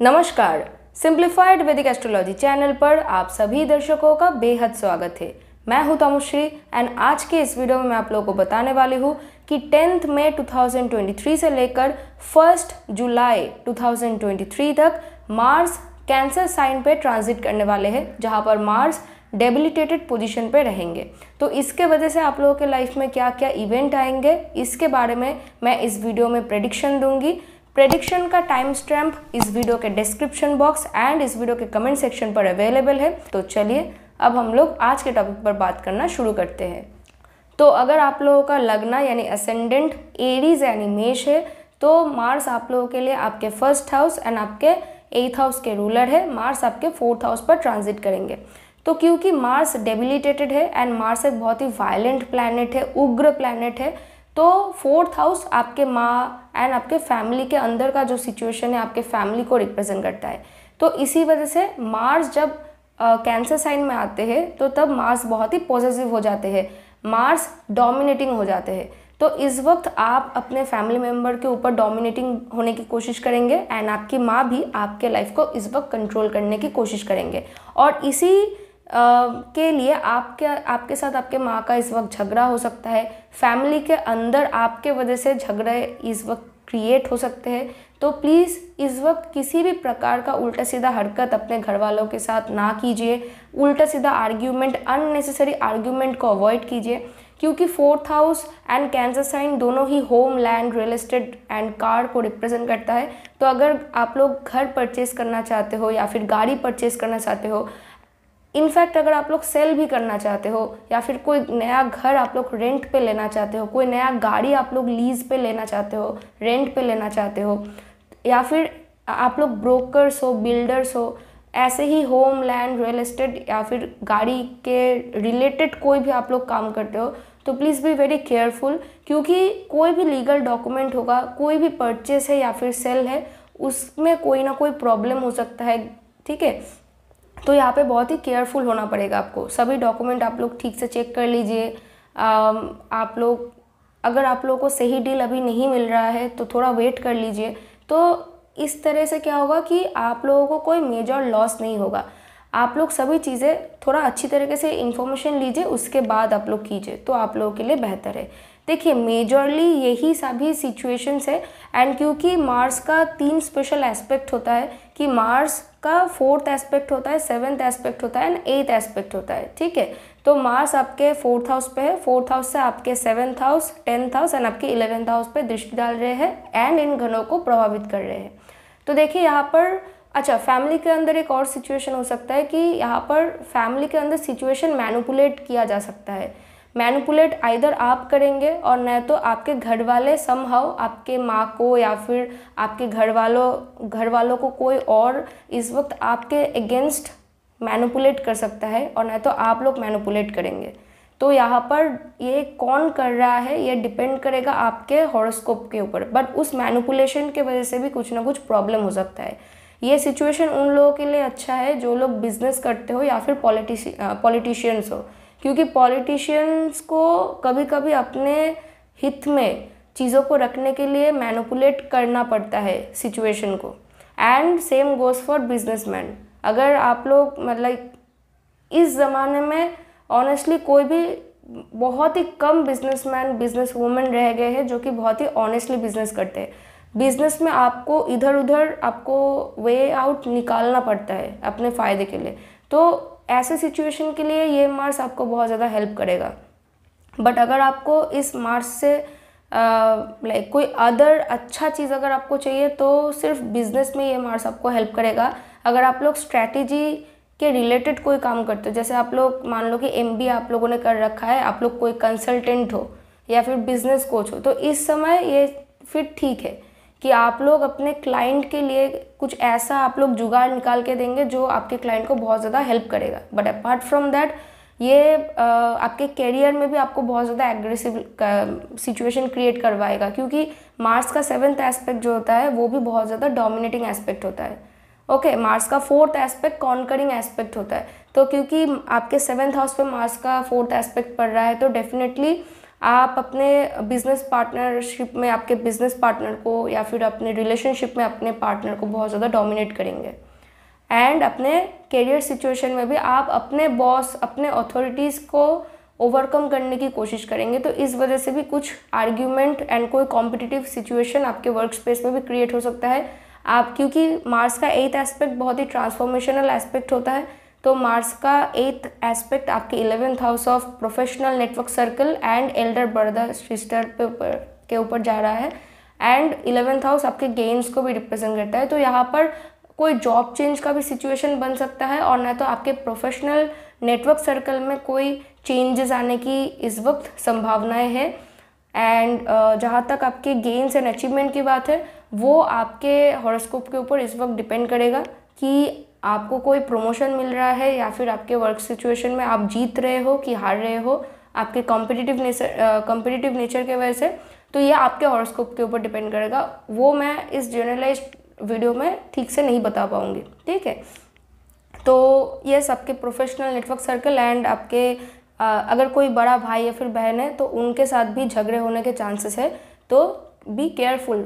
नमस्कार सिंप्लीफाइड वैदिक astrology channel पर आप सभी दर्शकों का बेहद स्वागत है मैं हूं तमुश्री एंड आज के इस वीडियो में मैं आप लोगों को बताने वाली हूं कि टेंथ मई 2023 से लेकर फर्स्ट जुलाई 2023 तक मार्स कैंसर साइन पे ट्रांजिट करने वाले हैं जहां पर मार्स डेबिलिटेटेड पोजीशन पे रहेंगे तो इसके वजह से आप लोगों के लाइफ में क्या क्या इवेंट आएंगे इसके बारे में मैं इस वीडियो में प्रडिक्शन दूंगी प्रेडिक्शन का टाइम स्टैम्प इस वीडियो के डिस्क्रिप्शन बॉक्स एंड इस वीडियो के कमेंट सेक्शन पर अवेलेबल है तो चलिए अब हम लोग आज के टॉपिक पर बात करना शुरू करते हैं तो अगर आप लोगों का लगना यानी असेंडेंट एरीज यानी मेष है तो मार्स आप लोगों के लिए आपके फर्स्ट हाउस एंड आपके एथ हाउस के रूलर है मार्स आपके फोर्थ हाउस पर ट्रांजिट करेंगे तो क्योंकि मार्स डेबिलिटेटेड है एंड मार्स एक बहुत ही वायलेंट प्लानट है उग्र प्लानट है तो फोर्थ हाउस आपके माँ एंड आपके फैमिली के अंदर का जो सिचुएशन है आपके फैमिली को रिप्रेजेंट करता है तो इसी वजह से मार्स जब कैंसर uh, साइन में आते हैं तो तब मार्स बहुत ही पॉजिटिव हो जाते हैं मार्स डोमिनेटिंग हो जाते हैं तो इस वक्त आप अपने फैमिली मेम्बर के ऊपर डोमिनेटिंग होने की कोशिश करेंगे एंड आपकी माँ भी आपके लाइफ को इस वक्त कंट्रोल करने की कोशिश करेंगे और इसी के लिए आपके आपके साथ आपके माँ का इस वक्त झगड़ा हो सकता है फैमिली के अंदर आपके वजह से झगड़े इस वक्त क्रिएट हो सकते हैं तो प्लीज़ इस वक्त किसी भी प्रकार का उल्टा सीधा हरकत अपने घर वालों के साथ ना कीजिए उल्टा सीधा आर्ग्यूमेंट अननेसेसरी आर्ग्यूमेंट को अवॉइड कीजिए क्योंकि fourth house and Cancer sign दोनों ही home land real estate and car को रिप्रेजेंट करता है तो अगर आप लोग घर परचेज करना चाहते हो या फिर गाड़ी परचेज करना चाहते हो इनफैक्ट अगर आप लोग सेल भी करना चाहते हो या फिर कोई नया घर आप लोग रेंट पे लेना चाहते हो कोई नया गाड़ी आप लोग लीज पे लेना चाहते हो रेंट पे लेना चाहते हो या फिर आप लोग ब्रोकर्स हो बिल्डर्स हो ऐसे ही होम लैंड रियल इस्टेट या फिर गाड़ी के रिलेटेड कोई भी आप लोग काम करते हो तो प्लीज़ बी वेरी केयरफुल क्योंकि कोई भी लीगल डॉक्यूमेंट होगा कोई भी परचेस है या फिर सेल है उसमें कोई ना कोई प्रॉब्लम हो सकता है ठीक है तो यहाँ पे बहुत ही केयरफुल होना पड़ेगा आपको सभी डॉक्यूमेंट आप लोग ठीक से चेक कर लीजिए आप लोग अगर आप लोगों को सही डील अभी नहीं मिल रहा है तो थोड़ा वेट कर लीजिए तो इस तरह से क्या होगा कि आप लोगों को कोई मेजर लॉस नहीं होगा आप लोग सभी चीज़ें थोड़ा अच्छी तरीके से इन्फॉर्मेशन लीजिए उसके बाद आप लोग कीजिए तो आप लोगों के लिए बेहतर है देखिए मेजरली यही सभी सिचुएशंस है एंड क्योंकि मार्स का तीन स्पेशल एस्पेक्ट होता है कि मार्स का फोर्थ एस्पेक्ट होता है सेवन्थ एस्पेक्ट होता है एंड एथ एस्पेक्ट होता है ठीक है तो मार्स आपके फोर्थ हाउस पे है फोर्थ हाउस से आपके seventh house tenth house and आपके इलेवेंथ हाउस पे दृष्टि डाल रहे हैं एंड इन घनों को प्रभावित कर रहे हैं तो देखिए यहाँ पर अच्छा फैमिली के अंदर एक और सिचुएशन हो सकता है कि यहाँ पर फैमिली के अंदर सिचुएशन मैनुपुलेट किया जा सकता है मैनुपुलेट आइधर आप करेंगे और न तो आपके घर वाले समहव आपके माँ को या फिर आपके घर वालों घर वालों को कोई और इस वक्त आपके अगेंस्ट मैनुपुलेट कर सकता है और न तो आप लोग मैनुपुलेट करेंगे तो यहाँ पर ये कौन कर रहा है ये डिपेंड करेगा आपके हॉरोस्कोप के ऊपर बट उस मैनुपुलेशन के वजह से भी कुछ ना कुछ प्रॉब्लम हो सकता है ये सिचुएशन उन लोगों के लिए अच्छा है जो लोग बिजनेस करते हो या फिर पॉलिटिशियंस हो क्योंकि पॉलिटिशियंस को कभी कभी अपने हित में चीज़ों को रखने के लिए मैनुपुलेट करना पड़ता है सिचुएशन को and same goes for businessman अगर आप लोग मतलब इस ज़माने में ऑनेस्टली कोई भी बहुत ही कम बिजनेसमैन बिजनेस वूमेन रह गए हैं जो कि बहुत ही ऑनेस्टली बिजनेस करते हैं बिजनेस में आपको इधर उधर आपको वे आउट निकालना पड़ता है अपने फ़ायदे के लिए तो ऐसे सिचुएशन के लिए ये मार्स आपको बहुत ज़्यादा हेल्प करेगा बट अगर आपको इस मार्स से लाइक कोई अदर अच्छा चीज़ अगर आपको चाहिए तो सिर्फ बिजनेस में ये मार्स आपको हेल्प करेगा अगर आप लोग स्ट्रैटेजी के रिलेटेड कोई काम करते हो जैसे आप लोग मान लो कि एम आप लोगों ने कर रखा है आप लोग कोई कंसल्टेंट हो या फिर बिजनेस कोच हो तो इस समय ये फिर ठीक है कि आप लोग अपने क्लाइंट के लिए कुछ ऐसा आप लोग जुगाड़ निकाल के देंगे जो आपके क्लाइंट को बहुत ज़्यादा हेल्प करेगा बट अपार्ट फ्रॉम दैट ये आपके कैरियर में भी आपको बहुत ज़्यादा एग्रेसिव सिचुएशन क्रिएट करवाएगा क्योंकि मार्स का सेवन्थ एस्पेक्ट जो होता है वो भी बहुत ज़्यादा डोमिनेटिंग एस्पेक्ट होता है ओके okay, मार्स का फोर्थ एस्पेक्ट कॉन्करिंग एस्पेक्ट होता है तो क्योंकि आपके सेवन्थ हाउस पे मार्स का फोर्थ एस्पेक्ट पड़ रहा है तो डेफिनेटली आप अपने बिजनेस पार्टनरशिप में आपके बिजनेस पार्टनर को या फिर अपने रिलेशनशिप में अपने पार्टनर को बहुत ज़्यादा डोमिनेट करेंगे एंड अपने करियर सिचुएशन में भी आप अपने बॉस अपने अथॉरिटीज़ को ओवरकम करने की कोशिश करेंगे तो इस वजह से भी कुछ आर्ग्यूमेंट एंड कोई कॉम्पिटिटिव सिचुएशन आपके वर्क स्पेस में भी क्रिएट हो सकता है आप क्योंकि मार्स का एथ एस्पेक्ट बहुत ही ट्रांसफॉर्मेशनल एस्पेक्ट होता है तो मार्स का एथ एस्पेक्ट आपके eleventh house of professional network circle and elder brother sister पे ऊपर के ऊपर जा रहा है एंड इलेवेंथ हाउस आपके गेम्स को भी रिप्रेजेंट करता है तो यहाँ पर कोई जॉब चेंज का भी सिचुएशन बन सकता है और ना तो आपके प्रोफेशनल नेटवर्क सर्कल में कोई चेंजेस आने की इस वक्त संभावनाएं हैं एंड जहाँ तक आपके गेम्स एंड अचीवमेंट की बात है वो आपके हॉरोस्कोप के ऊपर इस वक्त डिपेंड करेगा कि आपको कोई प्रमोशन मिल रहा है या फिर आपके वर्क सिचुएशन में आप जीत रहे हो कि हार रहे हो आपके कॉम्पिटिटिव नेचर कॉम्पिटिटिव नेचर के वजह से तो ये आपके हॉरोस्कोप के ऊपर डिपेंड करेगा वो मैं इस जनरलाइज वीडियो में ठीक से नहीं बता पाऊँगी ठीक है तो ये आपके प्रोफेशनल नेटवर्क सर्कल एंड आपके आ, अगर कोई बड़ा भाई या फिर बहन है तो उनके साथ भी झगड़े होने के चांसेस है तो बी केयरफुल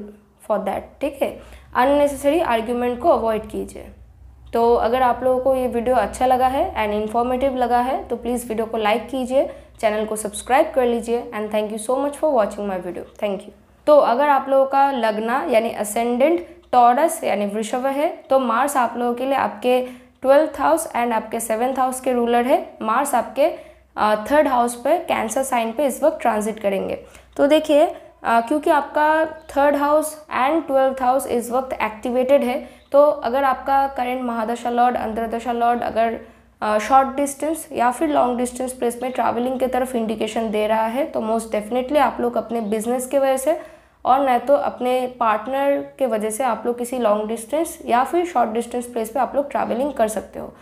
फॉर दैट ठीक है अननेसेसरी आर्ग्यूमेंट को अवॉइड कीजिए तो अगर आप लोगों को ये वीडियो अच्छा लगा है एंड इन्फॉर्मेटिव लगा है तो प्लीज़ वीडियो को लाइक कीजिए चैनल को सब्सक्राइब कर लीजिए and thank you so much for watching my video thank you तो अगर आप लोगों का लगना यानी असेंडेंट टॉरस यानी वृषभ है तो मार्स आप लोगों के लिए आपके ट्वेल्थ हाउस एंड आपके सेवेंथ हाउस के रूलर है मार्स आपके थर्ड हाउस पे कैंसर साइन पे इस वक्त ट्रांजिट करेंगे तो देखिए क्योंकि आपका third house and twelfth house इस वक्त एक्टिवेटेड है तो अगर आपका करेंट महादशा लॉर्ड अंतरदशा लॉर्ड अगर शॉर्ट डिस्टेंस या फिर लॉन्ग डिस्टेंस प्लेस में ट्रैवलिंग के तरफ इंडिकेशन दे रहा है तो मोस्ट डेफिनेटली आप लोग अपने बिजनेस के वजह से और न तो अपने पार्टनर के वजह से आप लोग किसी लॉन्ग डिस्टेंस या फिर शॉर्ट डिस्टेंस प्लेस पे आप लोग ट्रैवलिंग कर सकते हो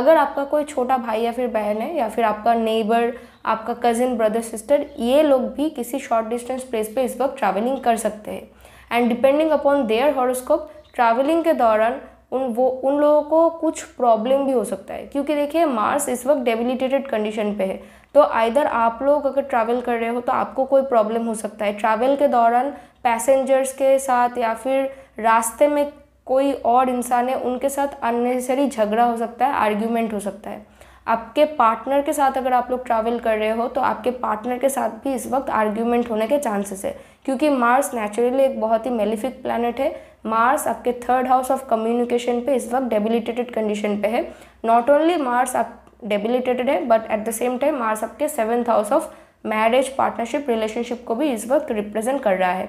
अगर आपका कोई छोटा भाई या फिर बहन है या फिर आपका नेबर आपका कज़िन ब्रदर सिस्टर ये लोग भी किसी शॉर्ट डिस्टेंस प्लेस पे इस वक्त ट्रैवलिंग कर सकते हैं and depending upon their horoscope travelling के दौरान उन वो उन लोगों को कुछ प्रॉब्लम भी हो सकता है क्योंकि देखिए मार्स इस वक्त डेबिलिटेटेड कंडीशन पे है तो आइधर आप लोग अगर ट्रैवल कर रहे हो तो आपको कोई प्रॉब्लम हो सकता है ट्रैवल के दौरान पैसेंजर्स के साथ या फिर रास्ते में कोई और इंसान है उनके साथ अननेसेसरी झगड़ा हो सकता है आर्ग्यूमेंट हो सकता है आपके पार्टनर के साथ अगर आप लोग ट्रैवल कर रहे हो तो आपके पार्टनर के साथ भी इस वक्त आर्ग्यूमेंट होने के चांसेस है क्योंकि मार्स नेचुरली एक बहुत ही मेलिफिक प्लानट है मार्स आपके थर्ड हाउस ऑफ कम्युनिकेशन पे इस वक्त डेबिलिटेटेड कंडीशन पे है नॉट ओनली मार्स आप डेबिलिटेटेड है but at the same time Mars आपके seventh house of marriage partnership relationship को भी इस वक्त रिप्रेजेंट कर रहा है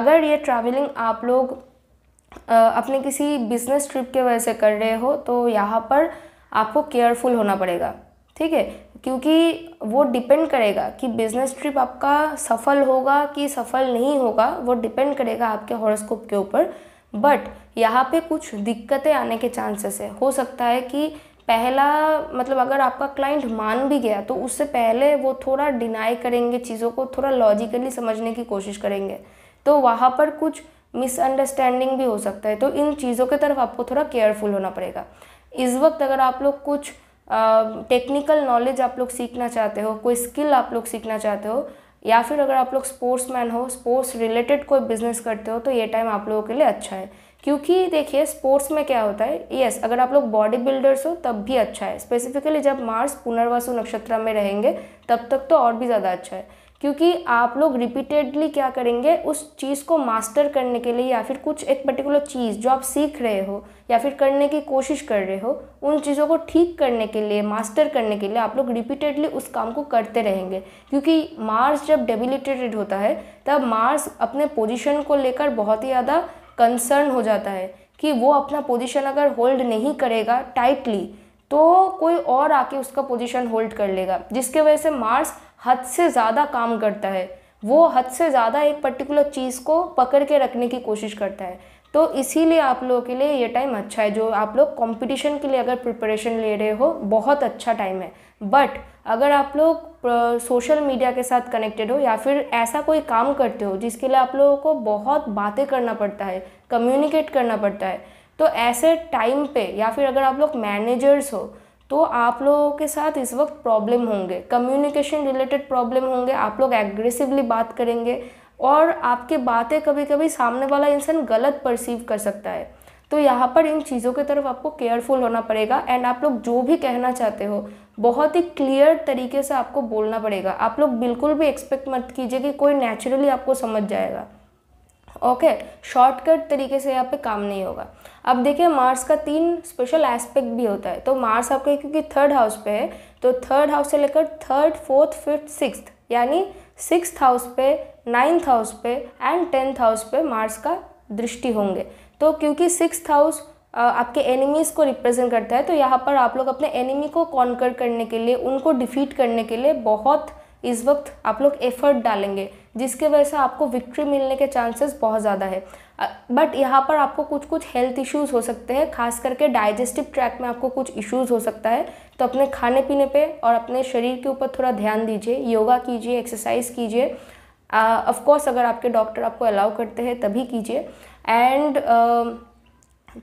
अगर ये ट्रैवलिंग आप लोग अपने किसी बिजनेस ट्रिप के वजह से कर रहे हो तो यहाँ पर आपको केयरफुल होना पड़ेगा ठीक है क्योंकि वो डिपेंड करेगा कि बिजनेस ट्रिप आपका सफल होगा कि सफल नहीं होगा वो डिपेंड करेगा आपके हॉरोस्कोप के ऊपर बट यहाँ पे कुछ दिक्कतें आने के चांसेस है हो सकता है कि पहला मतलब अगर आपका क्लाइंट मान भी गया तो उससे पहले वो थोड़ा डिनाई करेंगे चीज़ों को थोड़ा लॉजिकली समझने की कोशिश करेंगे तो वहाँ पर कुछ मिसअंडरस्टैंडिंग भी हो सकता है तो इन चीज़ों की तरफ आपको थोड़ा केयरफुल होना पड़ेगा इस वक्त अगर आप लोग कुछ टेक्निकल uh, नॉलेज आप लोग सीखना चाहते हो कोई स्किल आप लोग सीखना चाहते हो या फिर अगर आप लोग मैन हो स्पोर्ट्स रिलेटेड कोई बिजनेस करते हो तो ये टाइम आप लोगों के लिए अच्छा है क्योंकि देखिए स्पोर्ट्स में क्या होता है यस अगर आप लोग बॉडी बिल्डर्स हो तब भी अच्छा है स्पेसिफिकली जब मार्स पुनर्वासु नक्षत्र में रहेंगे तब तक तो और भी ज़्यादा अच्छा है क्योंकि आप लोग रिपीटेडली क्या करेंगे उस चीज़ को मास्टर करने के लिए या फिर कुछ एक पर्टिकुलर चीज़ जो आप सीख रहे हो या फिर करने की कोशिश कर रहे हो उन चीज़ों को ठीक करने के लिए मास्टर करने के लिए आप लोग रिपीटेडली उस काम को करते रहेंगे क्योंकि मार्स जब डेबिलिटेटेड होता है तब मार्स अपने पोजिशन को लेकर बहुत ही ज़्यादा कंसर्न हो जाता है कि वो अपना पोजिशन अगर होल्ड नहीं करेगा टाइटली तो कोई और आके उसका पोजीशन होल्ड कर लेगा जिसके वजह से मार्स हद से ज़्यादा काम करता है वो हद से ज़्यादा एक पर्टिकुलर चीज़ को पकड़ के रखने की कोशिश करता है तो इसीलिए आप लोगों के लिए ये टाइम अच्छा है जो आप लोग कंपटीशन के लिए अगर प्रिपरेशन ले रहे हो बहुत अच्छा टाइम है बट अगर आप लोग सोशल मीडिया के साथ कनेक्टेड हो या फिर ऐसा कोई काम करते हो जिसके लिए आप लोगों को बहुत बातें करना पड़ता है कम्युनिकेट करना पड़ता है तो ऐसे टाइम पे या फिर अगर आप लोग मैनेजर्स हो तो आप लोगों के साथ इस वक्त प्रॉब्लम होंगे कम्युनिकेशन रिलेटेड प्रॉब्लम होंगे आप लोग एग्रेसिवली बात करेंगे और आपके बातें कभी कभी सामने वाला इंसान गलत परसीव कर सकता है तो यहाँ पर इन चीज़ों की तरफ आपको केयरफुल होना पड़ेगा एंड आप लोग जो भी कहना चाहते हो बहुत ही क्लियर तरीके से आपको बोलना पड़ेगा आप लोग बिल्कुल भी एक्सपेक्ट मत कीजिए कि कोई नेचुरली आपको समझ जाएगा ओके शॉर्टकट तरीके से यहाँ पे काम नहीं होगा अब देखिए मार्स का तीन स्पेशल एस्पेक्ट भी होता है तो मार्स आपके क्योंकि थर्ड हाउस पे है तो थर्ड हाउस से लेकर थर्ड फोर्थ फिफ्थ सिक्स यानी सिक्स हाउस पे नाइन्थ हाउस पे एंड टेंथ हाउस पे मार्स का दृष्टि होंगे तो क्योंकि सिक्स हाउस आपके एनिमीज़ को रिप्रेजेंट करता है तो यहाँ पर आप लोग अपने एनिमी को कॉन्कर करने के लिए उनको डिफीट करने के लिए बहुत इस वक्त आप लोग एफर्ट डालेंगे जिसके वजह से आपको विक्ट्री मिलने के चांसेस बहुत ज़्यादा है बट यहाँ पर आपको कुछ कुछ हेल्थ इश्यूज़ हो सकते हैं खास करके डाइजेस्टिव ट्रैक में आपको कुछ इश्यूज़ हो सकता है तो अपने खाने पीने पे और अपने शरीर के ऊपर थोड़ा ध्यान दीजिए योगा कीजिए एक्सरसाइज कीजिए ऑफकोर्स अगर आपके डॉक्टर आपको अलाउ करते हैं तभी कीजिए एंड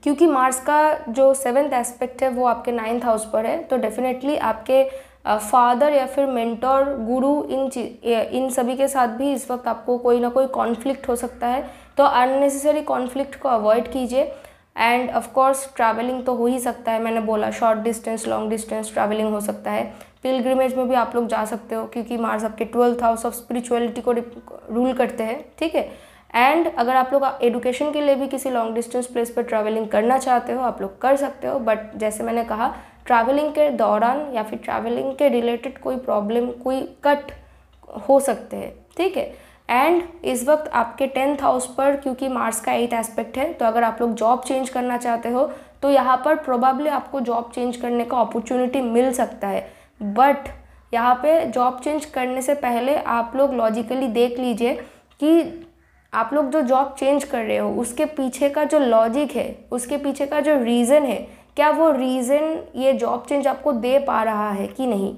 क्योंकि मार्स का जो सेवेंथ एस्पेक्ट है वो आपके नाइन्थ हाउस पर है तो डेफिनेटली आपके फादर uh, या फिर मेंटोर गुरु इन इन सभी के साथ भी इस वक्त आपको कोई ना कोई कॉन्फ्लिक्ट हो सकता है तो अननेसेसरी कॉन्फ्लिक्ट को अवॉइड कीजिए एंड ऑफकोर्स ट्रैवलिंग तो हो ही सकता है मैंने बोला short distance long distance travelling हो सकता है पिलग्रिमेज में भी आप लोग जा सकते हो क्योंकि मार्स आपके ट्वेल्थ हाउस ऑफ स्पिरिचुअलिटी को रूल करते हैं ठीक है एंड अगर आप लोग एडुकेशन के लिए भी किसी लॉन्ग डिस्टेंस प्लेस पर ट्रैवलिंग करना चाहते हो आप लोग कर सकते हो बट जैसे मैंने कहा ट्रैवलिंग के दौरान या फिर ट्रैवलिंग के रिलेटेड कोई प्रॉब्लम कोई कट हो सकते हैं ठीक है एंड इस वक्त आपके टेंथ हाउस पर क्योंकि मार्स का एट एस्पेक्ट है तो अगर आप लोग जॉब चेंज करना चाहते हो तो यहाँ पर प्रोबेबली आपको जॉब चेंज करने का अपॉर्चुनिटी मिल सकता है बट यहाँ पे जॉब चेंज करने से पहले आप लोग लॉजिकली देख लीजिए कि आप लोग जो जॉब चेंज कर रहे हो उसके पीछे का जो लॉजिक है उसके पीछे का जो रीज़न है क्या वो रीज़न ये जॉब चेंज आपको दे पा रहा है कि नहीं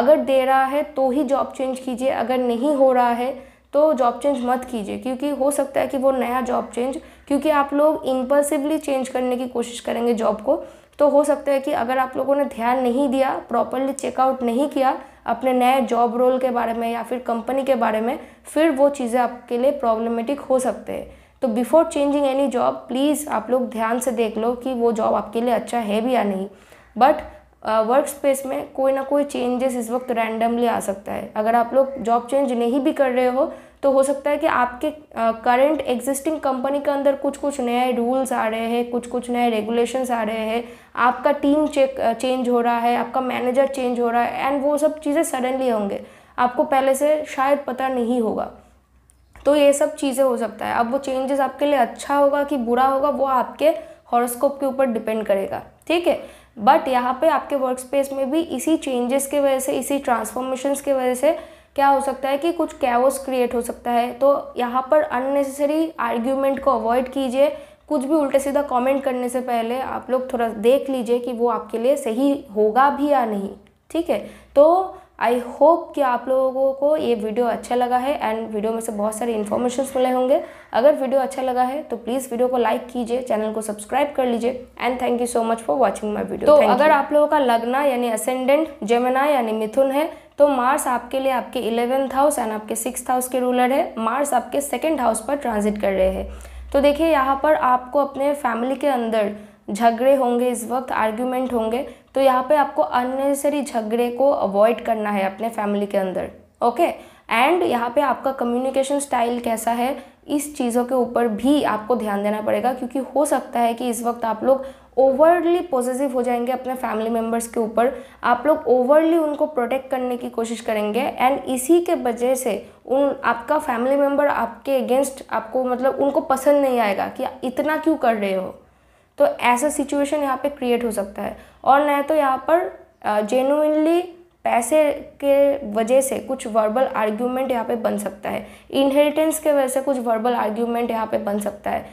अगर दे रहा है तो ही जॉब चेंज कीजिए अगर नहीं हो रहा है तो जॉब चेंज मत कीजिए क्योंकि हो सकता है कि वो नया जॉब चेंज क्योंकि आप लोग इम्पल्सिवली चेंज करने की कोशिश करेंगे जॉब को तो हो सकता है कि अगर आप लोगों ने ध्यान नहीं दिया प्रॉपरली चेकआउट नहीं किया अपने नए जॉब रोल के बारे में या फिर कंपनी के बारे में फिर वो चीज़ें आपके लिए प्रॉब्लमेटिक हो सकते हैं तो before changing any job please आप लोग ध्यान से देख लो कि वो जॉब आपके लिए अच्छा है भी या नहीं बट वर्क स्पेस में कोई ना कोई चेंजेस इस वक्त रैंडमली आ सकता है अगर आप लोग जॉब चेंज नहीं भी कर रहे हो तो हो सकता है कि आपके करंट एग्जिस्टिंग कंपनी के अंदर कुछ कुछ नए रूल्स आ रहे हैं कुछ कुछ नए रेगुलेशंस आ रहे हैं आपका टीम चेक चेंज हो रहा है आपका मैनेजर चेंज हो रहा है एंड वो सब चीज़ें सडनली होंगे आपको पहले से शायद पता नहीं होगा तो ये सब चीज़ें हो सकता है अब वो चेंजेस आपके लिए अच्छा होगा कि बुरा होगा वो आपके हॉरोस्कोप के ऊपर डिपेंड करेगा ठीक है बट यहाँ पे आपके वर्क स्पेस में भी इसी चेंजेस के वजह से इसी ट्रांसफॉर्मेशंस के वजह से क्या हो सकता है कि कुछ कैवस क्रिएट हो सकता है तो यहाँ पर अननेसेसरी आर्ग्यूमेंट को अवॉइड कीजिए कुछ भी उल्टे सीधा कमेंट करने से पहले आप लोग थोड़ा देख लीजिए कि वो आपके लिए सही होगा भी या नहीं ठीक है तो आई होप कि आप लोगों को ये वीडियो अच्छा लगा है एंड वीडियो में से बहुत सारे इन्फॉर्मेशन मिले होंगे अगर वीडियो अच्छा लगा है तो प्लीज़ वीडियो को लाइक कीजिए चैनल को सब्सक्राइब कर लीजिए and thank you so much for watching my video तो अगर आप लोगों का लगना यानी असेंडेंट जेमिना यानी मिथुन है तो मार्स आपके लिए आपके इलेवेंथ हाउस एंड आपके सिक्स हाउस के रूलर है मार्स आपके सेकेंड हाउस पर ट्रांजिट कर रहे हैं तो देखिए यहाँ पर आपको अपने फैमिली के अंदर झगड़े होंगे इस वक्त आर्ग्यूमेंट होंगे तो यहाँ पे आपको अननेसेसरी झगड़े को अवॉइड करना है अपने फैमिली के अंदर ओके एंड यहाँ पे आपका कम्युनिकेशन स्टाइल कैसा है इस चीज़ों के ऊपर भी आपको ध्यान देना पड़ेगा क्योंकि हो सकता है कि इस वक्त आप लोग ओवरली पॉजिटिव हो जाएंगे अपने फैमिली मेम्बर्स के ऊपर आप लोग ओवरली उनको प्रोटेक्ट करने की कोशिश करेंगे एंड इसी के वजह से उन आपका फैमिली मेम्बर आपके अगेंस्ट आपको मतलब उनको पसंद नहीं आएगा कि इतना क्यों कर रहे हो तो ऐसा सिचुएशन यहाँ पे क्रिएट हो सकता है और न तो यहाँ पर जेनुइनली पैसे के वजह से कुछ वर्बल आर्ग्यूमेंट यहाँ पे बन सकता है इनहेरिटेंस के वजह से कुछ वर्बल आर्ग्यूमेंट यहाँ पे बन सकता है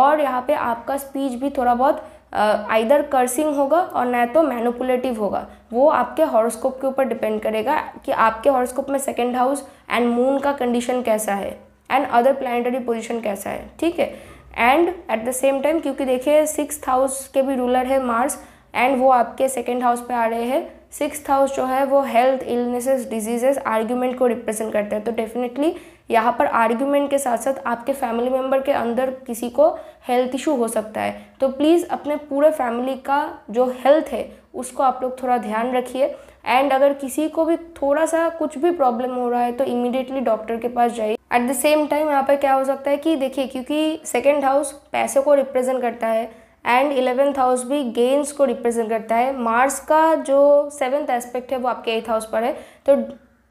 और यहाँ पे आपका स्पीच भी थोड़ा बहुत आइदर कर्सिंग होगा और न तो मैनुपुलेटिव होगा वो आपके हॉरोस्कोप के ऊपर डिपेंड करेगा कि आपके हॉरोस्कोप में सेकेंड हाउस एंड मून का कंडीशन कैसा है एंड अदर प्लानिटरी पोजिशन कैसा है ठीक है and at the same time क्योंकि देखिए सिक्स हाउस के भी रूलर है मार्स एंड वो आपके सेकेंड हाउस पे आ रहे हैं सिक्स हाउस जो है वो हेल्थ इलनेसेस डिजीजेस आर्ग्यूमेंट को रिप्रेजेंट करते हैं तो डेफिनेटली यहाँ पर आर्ग्यूमेंट के साथ साथ आपके फैमिली मेम्बर के अंदर किसी को हेल्थ इशू हो सकता है तो प्लीज़ अपने पूरे फैमिली का जो हेल्थ है उसको आप लोग थोड़ा ध्यान रखिए एंड अगर किसी को भी थोड़ा सा कुछ भी प्रॉब्लम हो रहा है तो इमिडिएटली डॉक्टर के पास जाइए एट द सेम टाइम यहाँ पर क्या हो सकता है कि देखिए क्योंकि सेकेंड हाउस पैसे को रिप्रेजेंट करता है एंड इलेवेंथ हाउस भी गेंस को रिप्रेजेंट करता है मार्स का जो सेवेंथ एस्पेक्ट है वो आपके एथ हाउस पर है तो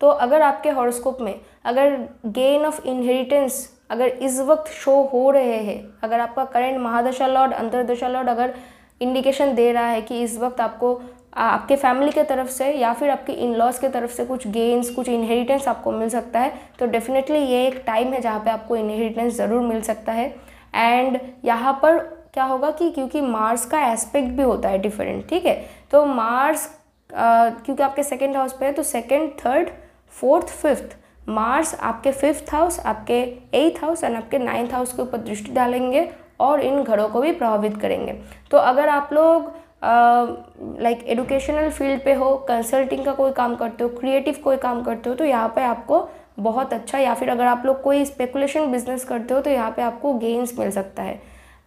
तो अगर आपके हॉरोस्कोप में अगर गेन ऑफ इनहेरिटेंस अगर इस वक्त शो हो रहे हैं अगर आपका करेंट महादशा लॉर्ड अंतरदशा लॉर्ड अगर इंडिकेशन दे रहा है कि इस वक्त आपको आपके फैमिली के तरफ से या फिर आपके इन लॉज के तरफ से कुछ गेन्स कुछ इनहेरिटेंस आपको मिल सकता है तो डेफिनेटली ये एक टाइम है जहाँ पे आपको इनहेरिटेंस ज़रूर मिल सकता है एंड यहाँ पर क्या होगा कि क्योंकि मार्स का एस्पेक्ट भी होता है डिफरेंट ठीक है तो मार्स क्योंकि आपके सेकेंड हाउस पर है तो second third fourth fifth Mars आपके फिफ्थ हाउस आपके एट्थ हाउस एंड आपके नाइन्थ हाउस के ऊपर दृष्टि डालेंगे और इन घरों को भी प्रभावित करेंगे तो अगर आप लोग लाइक एडुकेशनल फील्ड पे हो कंसल्टिंग का कोई काम करते हो क्रिएटिव कोई काम करते हो तो यहाँ पे आपको बहुत अच्छा या फिर अगर आप लोग कोई स्पेकुलेशन बिजनेस करते हो तो यहाँ पे आपको गेंस मिल सकता है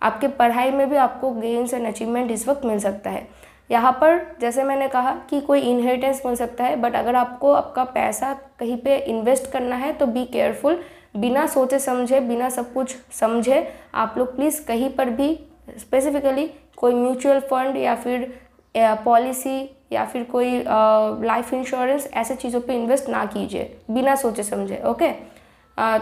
आपके पढ़ाई में भी आपको गेंस एंड अचीवमेंट इस वक्त मिल सकता है यहाँ पर जैसे मैंने कहा कि कोई इनहेरिटेंस मिल सकता है बट अगर आपको आपका पैसा कहीं पे इन्वेस्ट करना है तो बी केयरफुल बिना सोचे समझे बिना सब कुछ समझे आप लोग प्लीज़ कहीं पर भी स्पेसिफिकली कोई म्यूचुअल फंड या फिर पॉलिसी या फिर कोई लाइफ इंश्योरेंस ऐसे चीज़ों पे इन्वेस्ट ना कीजिए बिना सोचे समझे ओके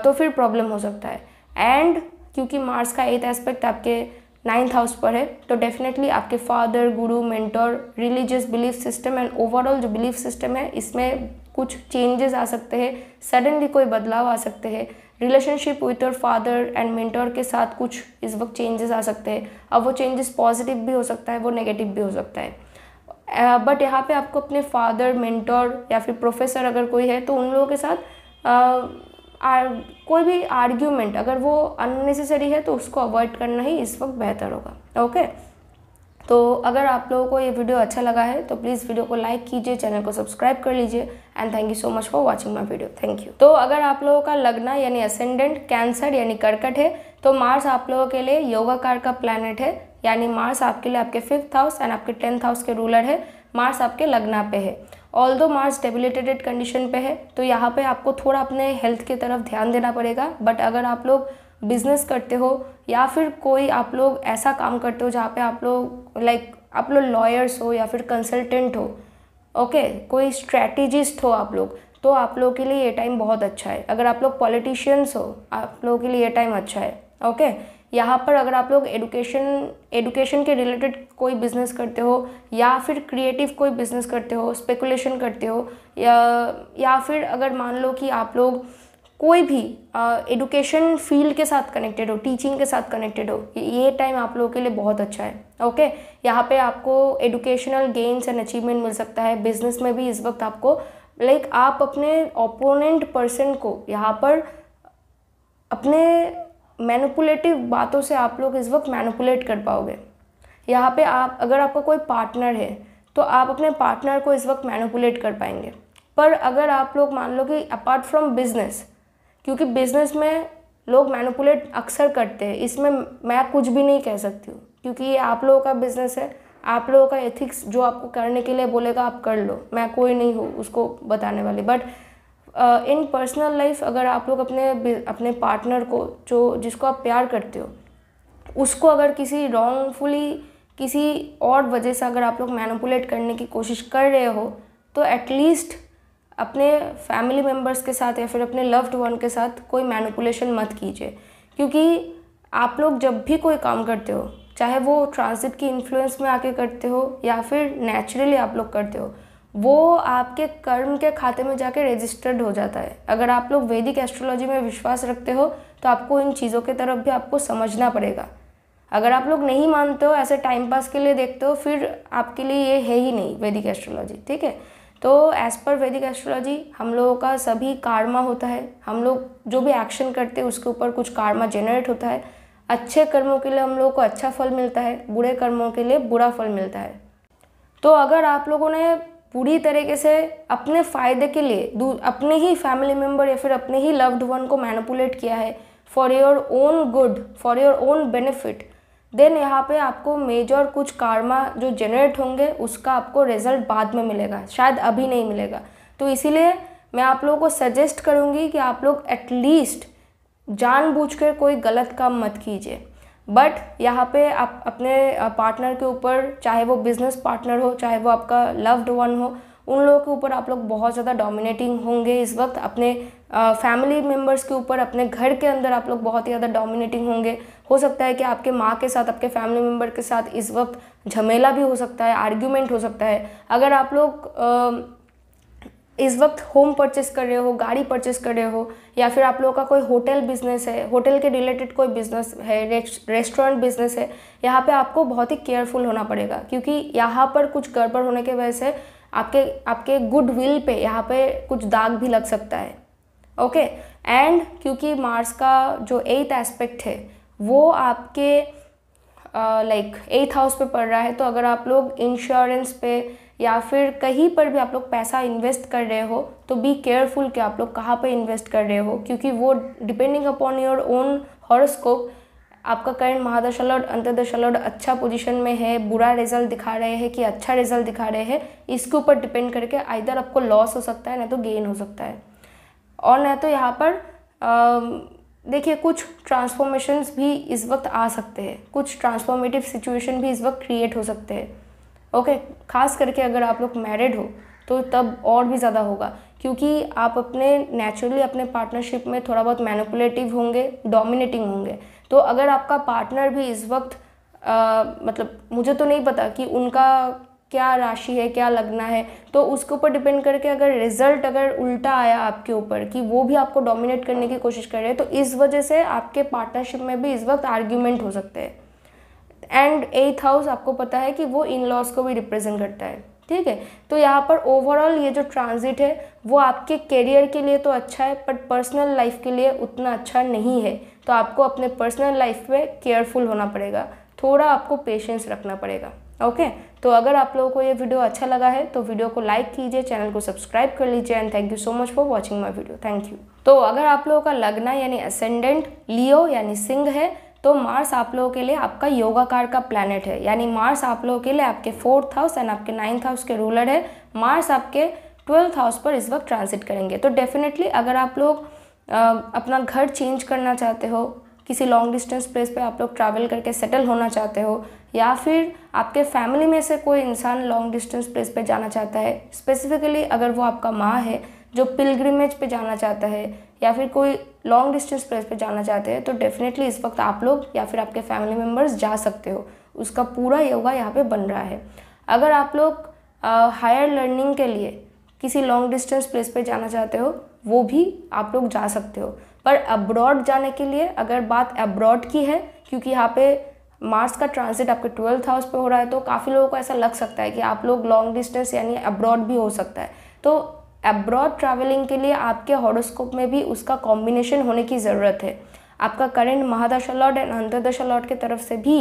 तो फिर प्रॉब्लम हो सकता है एंड क्योंकि मार्स का एथ एस्पेक्ट आपके नाइन्थ हाउस पर है तो डेफिनेटली आपके फादर गुरु mentor religious belief system and overall जो बिलीफ सिस्टम है इसमें कुछ चेंजेस आ सकते हैं सडनली कोई बदलाव आ सकते हैं relationship with your father and mentor के साथ कुछ इस वक्त चेंजेस आ सकते हैं अब वो चेंजेस पॉजिटिव भी हो सकता है वो नेगेटिव भी हो सकता है बट uh, यहाँ पे आपको अपने फादर मेंटोर या फिर प्रोफेसर अगर कोई है तो उन लोगों के साथ uh, आर, कोई भी आर्ग्यूमेंट अगर वो अननेसेसरी है तो उसको अवॉइड करना ही इस वक्त बेहतर होगा ओके okay? तो अगर आप लोगों को ये वीडियो अच्छा लगा है तो प्लीज़ वीडियो को लाइक कीजिए चैनल को सब्सक्राइब कर लीजिए and thank you so much for watching my video thank you तो अगर आप लोगों का लगना यानी असेंडेंट कैंसर यानी कर्कट है तो मार्स आप लोगों के लिए योगाकार का प्लानट है यानी मार्स आपके लिए आपके फिफ्थ हाउस एंड आपके टेंथ हाउस के रूलर है मार्स आपके लगना पे है ऑल दो मार्स डेबिलिटेटेड कंडीशन पे है तो यहाँ पे आपको थोड़ा अपने हेल्थ की तरफ ध्यान देना पड़ेगा बट अगर आप लोग बिज़नेस करते हो या फिर कोई आप लोग ऐसा काम करते हो जहाँ पे आप लोग लाइक आप लोग लॉयर्स हो या फिर कंसल्टेंट हो ओके कोई स्ट्रेटजिस्ट हो आप लोग तो आप लोगों के लिए ये टाइम बहुत अच्छा है अगर आप लोग पॉलिटिशियंस हो आप लोगों के लिए ये टाइम अच्छा है ओके यहाँ पर अगर आप लोग एडुकेशन एडुकेशन के रिलेटेड कोई बिजनेस करते हो या फिर क्रिएटिव कोई बिजनेस करते हो स्पेकुलेशन करते हो या या फिर अगर मान लो कि आप लोग कोई भी एडुकेशन uh, फील्ड के साथ कनेक्टेड हो टीचिंग के साथ कनेक्टेड हो ये टाइम आप लोगों के लिए बहुत अच्छा है ओके okay? यहाँ पे आपको एडुकेशनल गेन्स एंड अचीवमेंट मिल सकता है बिजनेस में भी इस वक्त आपको लाइक like, आप अपने ओपोनेंट पर्सन को यहाँ पर अपने मैनुपुलेटिव बातों से आप लोग इस वक्त मैनुपुलेट कर पाओगे यहाँ पे आप अगर आपका कोई पार्टनर है तो आप अपने पार्टनर को इस वक्त मैनुपुलेट कर पाएंगे पर अगर आप लोग मान लो कि अपार्ट फ्रॉम बिजनेस क्योंकि बिज़नेस में लोग मैनुपुलेट अक्सर करते हैं इसमें मैं कुछ भी नहीं कह सकती हूँ क्योंकि ये आप लोगों का बिज़नेस है आप लोगों का एथिक्स जो आपको करने के लिए बोलेगा आप कर लो मैं कोई नहीं हूँ उसको बताने वाली बट इन पर्सनल लाइफ अगर आप लोग अपने अपने पार्टनर को जो जिसको आप प्यार करते हो उसको अगर किसी रॉन्गफुली किसी और वजह से अगर आप लोग मैनिपुलेट करने की कोशिश कर रहे हो तो एटलीस्ट अपने फैमिली मेम्बर्स के साथ या फिर अपने लव्ड वन के साथ कोई मैनिपुलेशन मत कीजिए क्योंकि आप लोग जब भी कोई काम करते हो चाहे वो ट्रांसिट की इन्फ्लुएंस में आके करते हो या फिर नेचुरली आप लोग करते हो वो आपके कर्म के खाते में जाके रजिस्टर्ड हो जाता है अगर आप लोग वैदिक एस्ट्रोलॉजी में विश्वास रखते हो तो आपको इन चीज़ों की तरफ भी आपको समझना पड़ेगा अगर आप लोग नहीं मानते हो ऐसे टाइम पास के लिए देखते हो फिर आपके लिए ये है ही नहीं वैदिक एस्ट्रोलॉजी ठीक है तो एज़ पर वैदिक एस्ट्रोलॉजी हम लोगों का सभी कार्मा होता है हम लोग जो भी एक्शन करते हैं उसके ऊपर कुछ कार्मा जेनरेट होता है अच्छे कर्मों के लिए हम लोगों को अच्छा फल मिलता है बुरे कर्मों के लिए बुरा फल मिलता है तो अगर आप लोगों ने पूरी तरीके से अपने फ़ायदे के लिए अपने ही फैमिली मेम्बर या फिर अपने ही लव्ड वन को मैनिपुलेट किया है for your own good for your own benefit then यहाँ पे आपको मेजर कुछ कार्मा जो जनरेट होंगे उसका आपको रिजल्ट बाद में मिलेगा शायद अभी नहीं मिलेगा तो इसीलिए मैं आप लोगों को सजेस्ट करूँगी कि आप लोग एटलीस्ट जानबूझकर कोई गलत काम मत कीजिए बट यहाँ पे आप अपने पार्टनर के ऊपर चाहे वो बिज़नेस पार्टनर हो चाहे वो आपका लव्ड वन हो उन लोगों के ऊपर आप लोग बहुत ज़्यादा डोमिनेटिंग होंगे इस वक्त अपने फैमिली मेम्बर्स के ऊपर अपने घर के अंदर आप लोग बहुत ही ज़्यादा डोमिनेटिंग होंगे हो सकता है कि आपके माँ के साथ आपके फैमिली मेम्बर के साथ इस वक्त झमेला भी हो सकता है आर्ग्यूमेंट हो सकता है अगर आप लोग इस वक्त होम परचेस कर रहे हो गाड़ी परचेस कर रहे हो या फिर आप लोगों का कोई होटल बिजनेस है होटल के रिलेटेड कोई बिजनेस है रेस्टोरेंट बिजनेस है यहाँ पे आपको बहुत ही केयरफुल होना पड़ेगा क्योंकि यहाँ पर कुछ गड़बड़ होने के वजह से आपके आपके गुड विल पे यहाँ पे कुछ दाग भी लग सकता है ओके एंड क्योंकि मार्स का जो एथ एस्पेक्ट है वो आपके लाइक एथ हाउस पे पड़ रहा है तो अगर आप लोग इंश्योरेंस पे या फिर कहीं पर भी आप लोग पैसा इन्वेस्ट कर रहे हो तो बी केयरफुल कि आप लोग कहाँ पे इन्वेस्ट कर रहे हो क्योंकि वो depending upon your own horoscope आपका करंट महादशा लॉर्ड अंतर्दशा लॉर्ड अच्छा पोजीशन में है बुरा रिजल्ट दिखा रहे हैं कि अच्छा रिजल्ट दिखा रहे हैं इसके ऊपर डिपेंड करके आइधर आपको लॉस हो सकता है ना तो गेन हो सकता है और ना तो यहाँ पर देखिए कुछ ट्रांसफॉर्मेशंस भी इस वक्त आ सकते हैं कुछ ट्रांसफॉर्मेटिव सिचुएशन भी इस वक्त क्रिएट हो सकते हैं ओके खास करके अगर आप लोग मैरिड हो तो तब और भी ज़्यादा होगा क्योंकि आप अपने नेचुरली अपने पार्टनरशिप में थोड़ा बहुत मैनिपुलेटिव होंगे डोमिनेटिंग होंगे तो अगर आपका पार्टनर भी इस वक्त आ, मतलब मुझे तो नहीं पता कि उनका क्या राशि है क्या लगना है तो उसके ऊपर डिपेंड करके अगर रिजल्ट अगर उल्टा आया आपके ऊपर कि वो भी आपको डोमिनेट करने की कोशिश कर रहे हैं तो इस वजह से आपके पार्टनरशिप में भी इस वक्त आर्ग्यूमेंट हो सकते हैं एंड एथ हाउस आपको पता है कि वो इन लॉस को भी रिप्रेजेंट करता है ठीक है तो यहाँ पर ओवरऑल ये जो ट्रांजिट है वो आपके करियर के लिए तो अच्छा है बट पर्सनल लाइफ के लिए उतना अच्छा नहीं है तो आपको अपने पर्सनल लाइफ में केयरफुल होना पड़ेगा थोड़ा आपको पेशेंस रखना पड़ेगा ओके तो अगर आप लोगों को ये वीडियो अच्छा लगा है तो वीडियो को लाइक कीजिए चैनल को सब्सक्राइब कर लीजिए and thank you so much for watching my video thank you तो अगर आप लोगों का लगना यानी असेंडेंट लियो यानी सिंह है तो मार्स आप लोगों के लिए आपका योगाकार का प्लानट है यानी मार्स आप लोगों के लिए आपके फोर्थ हाउस एंड आपके नाइन्थ हाउस के रूलर है मार्स आपके ट्वेल्थ हाउस पर इस वक्त ट्रांसिट करेंगे तो डेफिनेटली अगर आप लोग अपना घर चेंज करना चाहते हो किसी लॉन्ग डिस्टेंस प्लेस पे आप लोग ट्रैवल करके सेटल होना चाहते हो या फिर आपके फैमिली में से कोई इंसान लॉन्ग डिस्टेंस प्लेस पे जाना चाहता है स्पेसिफिकली अगर वो आपका माँ है जो पिलग्रिमेज पे जाना चाहता है या फिर कोई लॉन्ग डिस्टेंस प्लेस पे जाना चाहते हैं तो डेफिनेटली इस वक्त आप लोग या फिर आपके फैमिली मेम्बर्स जा सकते हो उसका पूरा योगा यहाँ पर बन रहा है अगर आप लोग हायर लर्निंग के लिए किसी लॉन्ग डिस्टेंस प्लेस पे जाना चाहते हो वो भी आप लोग जा सकते हो पर अब्रॉड जाने के लिए अगर बात अब्रॉड की है क्योंकि यहाँ पे मार्स का ट्रांजिट आपके ट्वेल्थ हाउस पे हो रहा है तो काफ़ी लोगों को ऐसा लग सकता है कि आप लोग लॉन्ग डिस्टेंस यानी अब्रॉड भी हो सकता है तो अब्रॉड ट्रैवलिंग के लिए आपके हॉरोस्कोप में भी उसका कॉम्बिनेशन होने की ज़रूरत है आपका करंट महादशा लॉट एंड अंतरदशा लॉट की तरफ से भी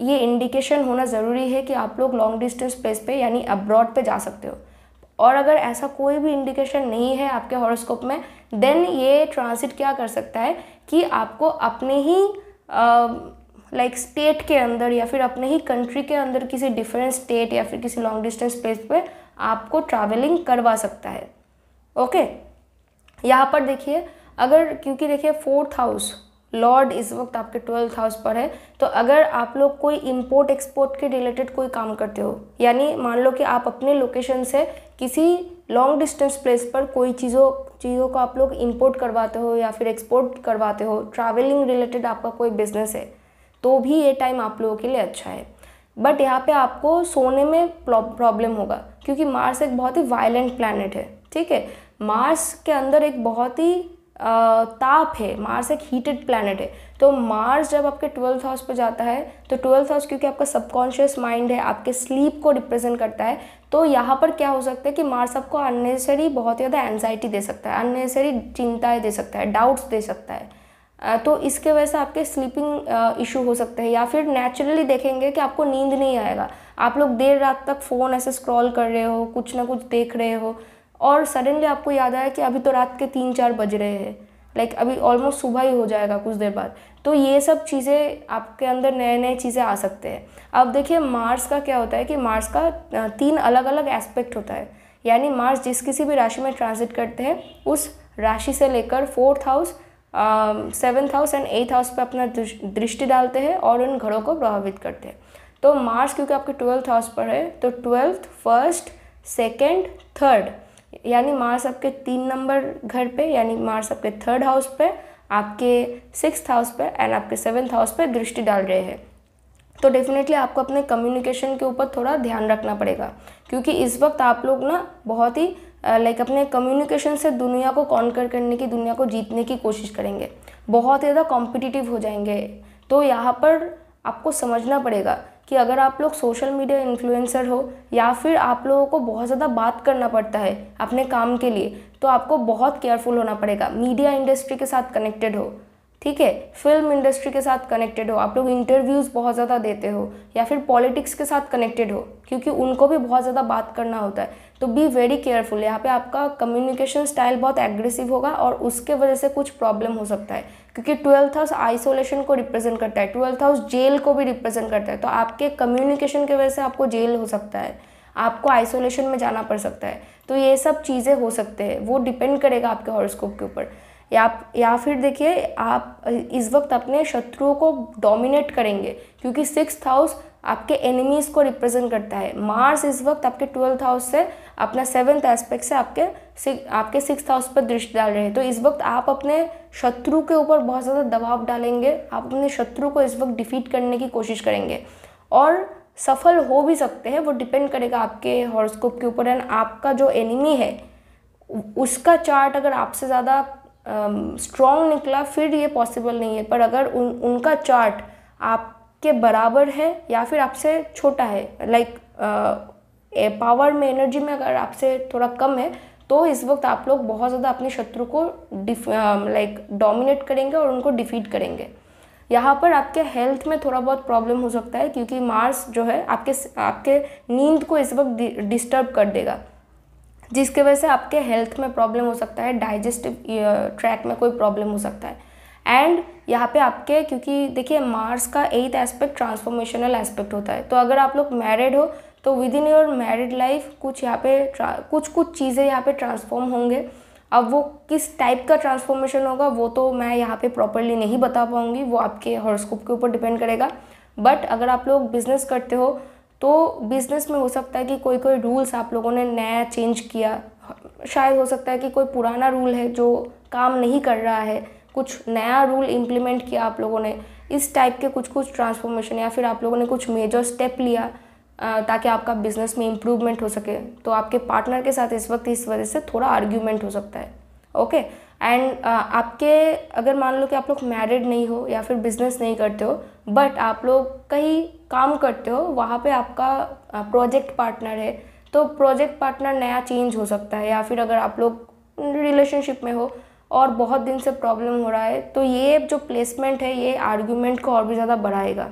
ये इंडिकेशन होना ज़रूरी है कि आप लोग लॉन्ग डिस्टेंस प्लेस पे यानी अब्रॉड पे जा सकते हो और अगर ऐसा कोई भी इंडिकेशन नहीं है आपके हॉरोस्कोप में देन ये ट्रांसिट क्या कर सकता है कि आपको अपने ही लाइक uh, स्टेट like के अंदर या फिर अपने ही कंट्री के अंदर किसी डिफरेंट स्टेट या फिर किसी लॉन्ग डिस्टेंस प्लेस पे आपको ट्रैवलिंग करवा सकता है ओके okay? यहाँ पर देखिए अगर क्योंकि देखिए फोर्थ हाउस लॉर्ड इस वक्त आपके ट्वेल्थ हाउस पर है तो अगर आप लोग कोई इम्पोर्ट एक्सपोर्ट के रिलेटेड कोई काम करते हो यानी मान लो कि आप अपने लोकेशन से किसी लॉन्ग डिस्टेंस प्लेस पर कोई चीज़ों चीज़ों को आप लोग इम्पोर्ट करवाते हो या फिर एक्सपोर्ट करवाते हो ट्रैवलिंग रिलेटेड आपका कोई बिजनेस है तो भी ये टाइम आप लोगों के लिए अच्छा है बट यहाँ पे आपको सोने में प्रॉब्लम होगा क्योंकि मार्स एक बहुत ही वायलेंट प्लानट है ठीक है मार्स के अंदर एक बहुत ही ताप है मार्स एक हीटेड प्लानट है तो मार्स जब आपके ट्वेल्थ हाउस पर जाता है तो ट्वेल्थ हाउस क्योंकि आपका सबकॉन्शियस माइंड है आपके स्लीप को रिप्रेजेंट करता है तो यहाँ पर क्या हो सकता है कि मार्स आपको अननेसेसरी बहुत ज़्यादा एनजाइटी दे सकता है अननेसेसरी चिंताएँ दे सकता है डाउट्स दे सकता है तो इसके वजह से आपके स्लीपिंग इशू हो सकते हैं या फिर नेचुरली देखेंगे कि आपको नींद नहीं आएगा आप लोग देर रात तक फ़ोन ऐसे स्क्रॉल कर रहे हो कुछ ना कुछ देख रहे हो और सडनली आपको याद आया कि अभी तो रात के तीन चार बज रहे हैं लाइक अभी ऑलमोस्ट सुबह ही हो जाएगा कुछ देर बाद तो ये सब चीज़ें आपके अंदर नए नए चीज़ें आ सकते हैं अब देखिए मार्स का क्या होता है कि मार्स का तीन अलग अलग एस्पेक्ट होता है यानी मार्स जिस किसी भी राशि में ट्रांजिट करते हैं उस राशि से लेकर fourth house seventh house and eighth house पर अपना दृष्टि डालते हैं और उन घरों को प्रभावित करते हैं तो मार्स क्योंकि आपके ट्वेल्थ हाउस पर है तो ट्वेल्थ फर्स्ट सेकेंड थर्ड यानी मार्स आपके तीन नंबर घर पे यानी मार्स आपके थर्ड हाउस पे आपके सिक्स हाउस पे एंड आपके सेवन्थ हाउस पे दृष्टि डाल रहे हैं तो डेफिनेटली आपको अपने कम्युनिकेशन के ऊपर थोड़ा ध्यान रखना पड़ेगा क्योंकि इस वक्त आप लोग ना बहुत ही लाइक अपने कम्युनिकेशन से दुनिया को कॉन्कर करने की दुनिया को जीतने की कोशिश करेंगे बहुत ज़्यादा कॉम्पिटिटिव हो जाएंगे तो यहाँ पर आपको समझना पड़ेगा कि अगर आप लोग सोशल मीडिया इन्फ्लुएंसर हो या फिर आप लोगों को बहुत ज़्यादा बात करना पड़ता है अपने काम के लिए तो आपको बहुत केयरफुल होना पड़ेगा मीडिया इंडस्ट्री के साथ कनेक्टेड हो ठीक है फिल्म इंडस्ट्री के साथ कनेक्टेड हो आप लोग इंटरव्यूज़ बहुत ज़्यादा देते हो या फिर पॉलिटिक्स के साथ कनेक्टेड हो क्योंकि उनको भी बहुत ज़्यादा बात करना होता है तो बी वेरी केयरफुल यहाँ पे आपका कम्युनिकेशन स्टाइल बहुत एग्रेसिव होगा और उसके वजह से कुछ प्रॉब्लम हो सकता है क्योंकि ट्वेल्थ हाउस आइसोलेशन को रिप्रेजेंट करता है ट्वेल्थ हाउस जेल को भी रिप्रेजेंट करता है तो आपके कम्युनिकेशन की वजह से आपको जेल हो सकता है आपको आइसोलेशन में जाना पड़ सकता है तो ये सब चीज़ें हो सकते हैं वो डिपेंड करेगा आपके हॉरोस्कोप के ऊपर या या फिर देखिए आप इस वक्त अपने शत्रुओं को डोमिनेट करेंगे क्योंकि सिक्स हाउस आपके एनिमीज को रिप्रेजेंट करता है मार्स इस वक्त आपके ट्वेल्थ हाउस से अपना सेवन्थ एस्पेक्ट से आपके आपके सिक्स हाउस पर दृष्टि डाल रहे हैं तो इस वक्त आप अपने शत्रु के ऊपर बहुत ज़्यादा दबाव डालेंगे आप अपने शत्रु को इस वक्त डिफीट करने की कोशिश करेंगे और सफल हो भी सकते हैं वो डिपेंड करेगा आपके हॉरोस्कोप के ऊपर एंड आपका जो एनिमी है उसका चार्ट अगर आपसे ज़्यादा स्ट्रॉन्ग निकला फिर ये पॉसिबल नहीं है पर अगर उन उनका चार्ट आपके बराबर है या फिर आपसे छोटा है लाइक पावर में एनर्जी में अगर आपसे थोड़ा कम है तो इस वक्त आप लोग बहुत ज़्यादा अपने शत्रु को लाइक डोमिनेट करेंगे और उनको डिफीट करेंगे यहाँ पर आपके हेल्थ में थोड़ा बहुत प्रॉब्लम हो सकता है क्योंकि मार्स जो है आपके आपके नींद को इस वक्त डिस्टर्ब कर देगा जिसके वजह से आपके हेल्थ में प्रॉब्लम हो सकता है डाइजेस्टिव ट्रैक में कोई प्रॉब्लम हो सकता है एंड यहाँ पे आपके क्योंकि देखिए मार्स का एथ एस्पेक्ट ट्रांसफॉर्मेशनल एस्पेक्ट होता है तो अगर आप लोग मैरिड हो तो within your married life कुछ यहाँ पे कुछ कुछ चीज़ें यहाँ पे ट्रांसफॉर्म होंगे अब वो किस टाइप का ट्रांसफॉर्मेशन होगा वो तो मैं यहाँ पे प्रॉपरली नहीं बता पाऊँगी वो आपके हॉरोस्कोप के ऊपर डिपेंड करेगा बट अगर आप लोग बिजनेस करते हो तो बिज़नेस में हो सकता है कि कोई कोई रूल्स आप लोगों ने नया चेंज किया शायद हो सकता है कि कोई पुराना रूल है जो काम नहीं कर रहा है कुछ नया रूल इम्प्लीमेंट किया आप लोगों ने इस टाइप के कुछ कुछ ट्रांसफॉर्मेशन या फिर आप लोगों ने कुछ मेजर स्टेप लिया ताकि आपका बिजनेस में इम्प्रूवमेंट हो सके तो आपके पार्टनर के साथ इस वक्त इस वजह से थोड़ा आर्ग्यूमेंट हो सकता है ओके एंड uh, आपके अगर मान लो कि आप लोग मैरिड नहीं हो या फिर बिजनेस नहीं करते हो बट आप लोग कहीं काम करते हो वहाँ पे आपका प्रोजेक्ट uh, पार्टनर है तो प्रोजेक्ट पार्टनर नया चेंज हो सकता है या फिर अगर आप लोग रिलेशनशिप में हो और बहुत दिन से प्रॉब्लम हो रहा है तो ये जो प्लेसमेंट है ये आर्ग्यूमेंट को और भी ज़्यादा बढ़ाएगा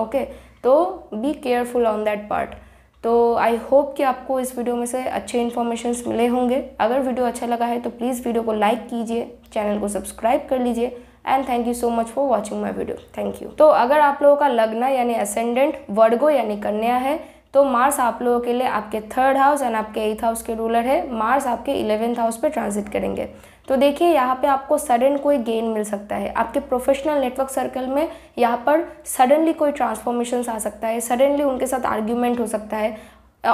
ओके तो be careful on that part तो आई होप कि आपको इस वीडियो में से अच्छे इन्फॉर्मेशन मिले होंगे अगर वीडियो अच्छा लगा है तो प्लीज़ वीडियो को लाइक कीजिए चैनल को सब्सक्राइब कर लीजिए and thank you so much for watching my video thank you तो अगर आप लोगों का लगना यानी असेंडेंट वर्गो यानी कन्या है तो मार्स आप लोगों के लिए आपके थर्ड हाउस एंड आपके एथ हाउस के रूलर है मार्स आपके इलेवेंथ हाउस पे ट्रांजिट करेंगे तो देखिए यहाँ पे आपको सडन कोई गेन मिल सकता है आपके प्रोफेशनल नेटवर्क सर्कल में यहाँ पर सडनली कोई ट्रांसफॉर्मेशन आ सकता है सडनली उनके साथ आर्ग्यूमेंट हो सकता है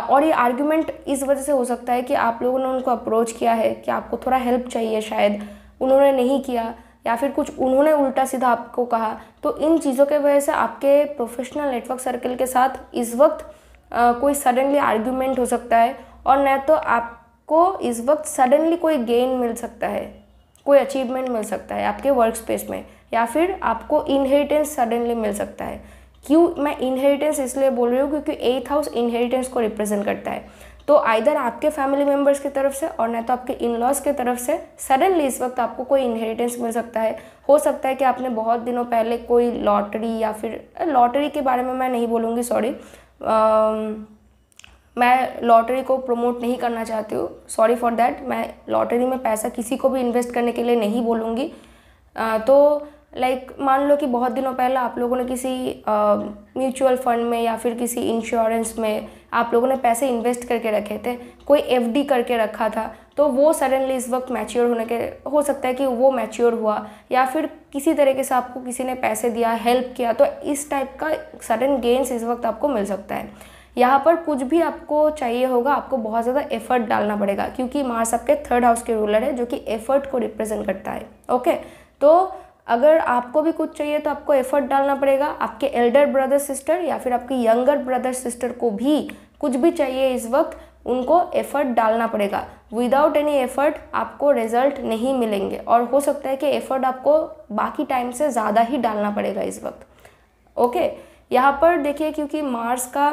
और ये आर्ग्यूमेंट इस वजह से हो सकता है कि आप लोगों ने उनको अप्रोच किया है कि आपको थोड़ा हेल्प चाहिए शायद उन्होंने नहीं किया या फिर कुछ उन्होंने उल्टा सीधा आपको कहा तो इन चीज़ों के वजह से आपके प्रोफेशनल नेटवर्क सर्कल के साथ इस वक्त आ, कोई सडनली आर्ग्यूमेंट हो सकता है और न तो आप को इस वक्त सडनली कोई गेन मिल सकता है कोई अचीवमेंट मिल सकता है आपके वर्क स्पेस में या फिर आपको इनहेरिटेंस सडनली मिल सकता है क्यों मैं इनहेरिटेंस इसलिए बोल रही हूँ क्योंकि एथ हाउस इनहेरिटेंस को रिप्रेजेंट करता है तो आइधर आपके फैमिली मेम्बर्स की तरफ से और ना तो आपके इन लॉज की तरफ से सडनली इस वक्त आपको कोई इनहेरिटेंस मिल सकता है हो सकता है कि आपने बहुत दिनों पहले कोई लॉटरी या फिर लॉटरी के बारे में मैं नहीं बोलूँगी सॉरी मैं लॉटरी को प्रमोट नहीं करना चाहती हूँ सॉरी फॉर देट मैं लॉटरी में पैसा किसी को भी इन्वेस्ट करने के लिए नहीं बोलूँगी तो लाइक like, मान लो कि बहुत दिनों पहले आप लोगों ने किसी म्यूचुअल फंड में या फिर किसी इंश्योरेंस में आप लोगों ने पैसे इन्वेस्ट करके रखे थे कोई एफडी करके रखा था तो वो सडनली इस वक्त मैच्योर होने के हो सकता है कि वो मैच्योर हुआ या फिर किसी तरीके से आपको किसी ने पैसे दिया हेल्प किया तो इस टाइप का सडन गेंस इस वक्त आपको मिल सकता है यहाँ पर कुछ भी आपको चाहिए होगा आपको बहुत ज़्यादा एफर्ट डालना पड़ेगा क्योंकि मार्स आपके थर्ड हाउस के रूलर है जो कि एफर्ट को रिप्रेजेंट करता है ओके तो अगर आपको भी कुछ चाहिए तो आपको एफर्ट डालना पड़ेगा आपके एल्डर ब्रदर सिस्टर या फिर आपके यंगर ब्रदर सिस्टर को भी कुछ भी चाहिए इस वक्त उनको एफर्ट डालना पड़ेगा विदाउट एनी एफर्ट आपको रिजल्ट नहीं मिलेंगे और हो सकता है कि एफर्ट आपको बाकी टाइम से ज़्यादा ही डालना पड़ेगा इस वक्त ओके यहाँ पर देखिए क्योंकि मार्स का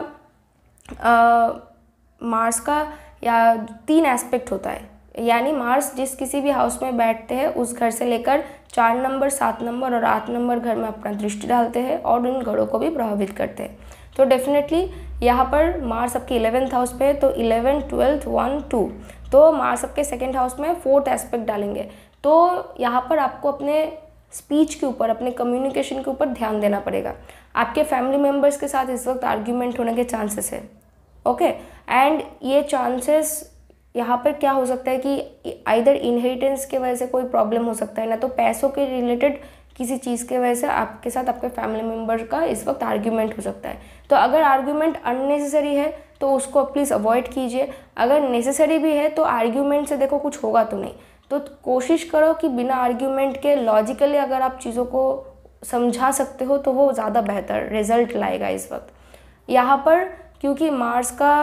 मार्स का या तीन एस्पेक्ट होता है यानी मार्स जिस किसी भी हाउस में बैठते हैं उस घर से लेकर चार नंबर सात नंबर और आठ नंबर घर में अपना दृष्टि डालते हैं और उन घरों को भी प्रभावित करते हैं तो डेफिनेटली यहाँ पर मार्स आपके इलेवेंथ हाउस पे है तो इलेवन ट्वेल्थ वन टू तो मार्स आपके सेकेंड हाउस में फोर्थ एस्पेक्ट डालेंगे तो यहाँ पर आपको अपने स्पीच के ऊपर अपने कम्युनिकेशन के ऊपर ध्यान देना पड़ेगा आपके फैमिली मेम्बर्स के साथ इस वक्त आर्ग्यूमेंट होने के चांसेस है ओके एंड ये चांसेस यहाँ पर क्या हो सकता है कि आइधर इनहेरिटेंस के वजह से कोई प्रॉब्लम हो सकता है ना तो पैसों के रिलेटेड किसी चीज़ के वजह से आपके साथ आपके फैमिली मेम्बर का इस वक्त आर्ग्यूमेंट हो सकता है तो अगर आर्ग्यूमेंट अननेसेसरी है तो उसको प्लीज़ अवॉइड कीजिए अगर नेसेसरी भी है तो आर्ग्यूमेंट से देखो कुछ होगा तो नहीं तो कोशिश करो कि बिना आर्ग्यूमेंट के लॉजिकली अगर आप चीज़ों को समझा सकते हो तो वो ज़्यादा बेहतर रिजल्ट लाएगा इस वक्त यहाँ पर क्योंकि मार्स का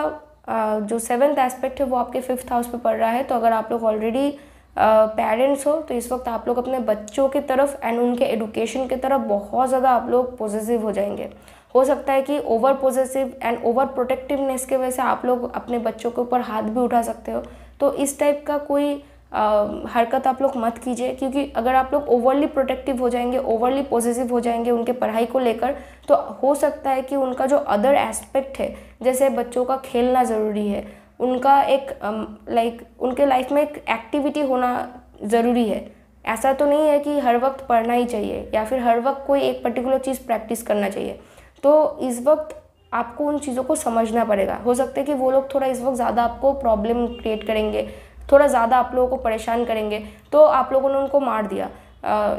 जो सेवन्थ एस्पेक्ट है वो आपके फिफ्थ हाउस पे पड़ रहा है तो अगर आप लोग ऑलरेडी पेरेंट्स हो तो इस वक्त आप लोग अपने बच्चों की तरफ एंड उनके एडुकेशन की तरफ बहुत ज़्यादा आप लोग पॉजिटिव हो जाएंगे हो सकता है कि over positive and over protectiveness के वजह से आप लोग अपने बच्चों के ऊपर हाथ भी उठा सकते हो तो इस टाइप का कोई हरकत आप लोग मत कीजिए क्योंकि अगर आप लोग ओवरली प्रोटेक्टिव हो जाएंगे ओवरली पॉजिटिव हो जाएंगे उनके पढ़ाई को लेकर तो हो सकता है कि उनका जो अदर एस्पेक्ट है जैसे बच्चों का खेलना ज़रूरी है उनका एक लाइक उनके लाइफ में एक एक्टिविटी होना ज़रूरी है ऐसा तो नहीं है कि हर वक्त पढ़ना ही चाहिए या फिर हर वक्त कोई एक पर्टिकुलर चीज़ प्रैक्टिस करना चाहिए तो इस वक्त आपको उन चीज़ों को समझना पड़ेगा हो सकता है कि वो लोग थोड़ा इस वक्त ज़्यादा आपको प्रॉब्लम क्रिएट करेंगे थोड़ा ज़्यादा आप लोगों को परेशान करेंगे तो आप लोगों ने उनको मार दिया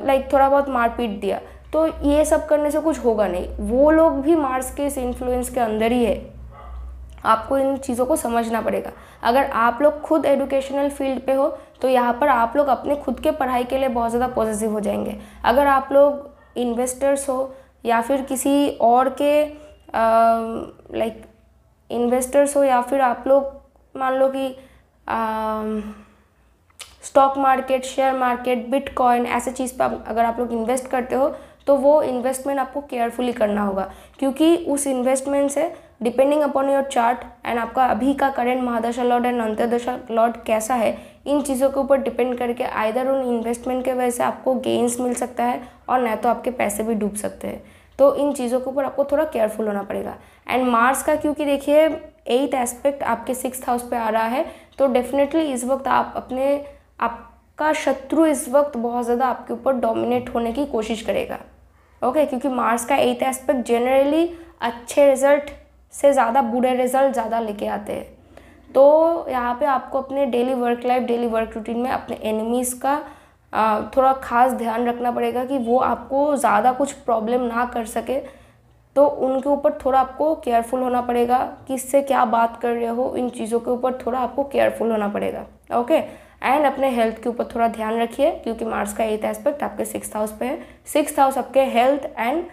लाइक थोड़ा बहुत मार पीट दिया तो ये सब करने से कुछ होगा नहीं वो लोग भी मार्स के इस इन्फ्लुएंस के अंदर ही है आपको इन चीज़ों को समझना पड़ेगा अगर आप लोग खुद एजुकेशनल फील्ड पे हो तो यहाँ पर आप लोग अपने खुद के पढ़ाई के लिए बहुत ज़्यादा पॉजिटिव हो जाएंगे अगर आप लोग इन्वेस्टर्स हो या फिर किसी और के लाइक इन्वेस्टर्स हो या फिर आप लोग मान लो कि stock market share market bitcoin ऐसे चीज़ पर अगर आप लोग इन्वेस्ट करते हो तो वो इन्वेस्टमेंट आपको केयरफुली करना होगा क्योंकि उस इन्वेस्टमेंट से depending upon your chart and आपका अभी का करेंट महादशा लॉट एंड अंतरदशा लॉट कैसा है इन चीज़ों के ऊपर डिपेंड करके आइधर उन इन्वेस्टमेंट के वजह से आपको गेंस मिल सकता है और न तो आपके पैसे भी डूब सकते हैं तो इन चीज़ों के ऊपर आपको थोड़ा केयरफुल होना पड़ेगा एंड मार्स का क्योंकि देखिए एट एस्पेक्ट आपके सिक्स हाउस पे आ रहा है तो डेफिनेटली इस वक्त आप अपने आपका शत्रु इस वक्त बहुत ज़्यादा आपके ऊपर डोमिनेट होने की कोशिश करेगा ओके क्योंकि मार्स का एट एस्पेक्ट जनरली अच्छे रिजल्ट से ज़्यादा बुरे रिजल्ट ज़्यादा लेके आते हैं तो यहाँ पे आपको अपने daily work life daily work routine में अपने एनिमीज़ का थोड़ा ख़ास ध्यान रखना पड़ेगा कि वो आपको ज़्यादा कुछ प्रॉब्लम ना कर सके तो उनके ऊपर थोड़ा आपको केयरफुल होना पड़ेगा किससे क्या बात कर रहे हो इन चीज़ों के ऊपर थोड़ा आपको केयरफुल होना पड़ेगा ओके एंड अपने हेल्थ के ऊपर थोड़ा ध्यान रखिए क्योंकि मार्स का एथ एस्पेक्ट आपके सिक्स हाउस पे है सिक्स हाउस आपके हेल्थ एंड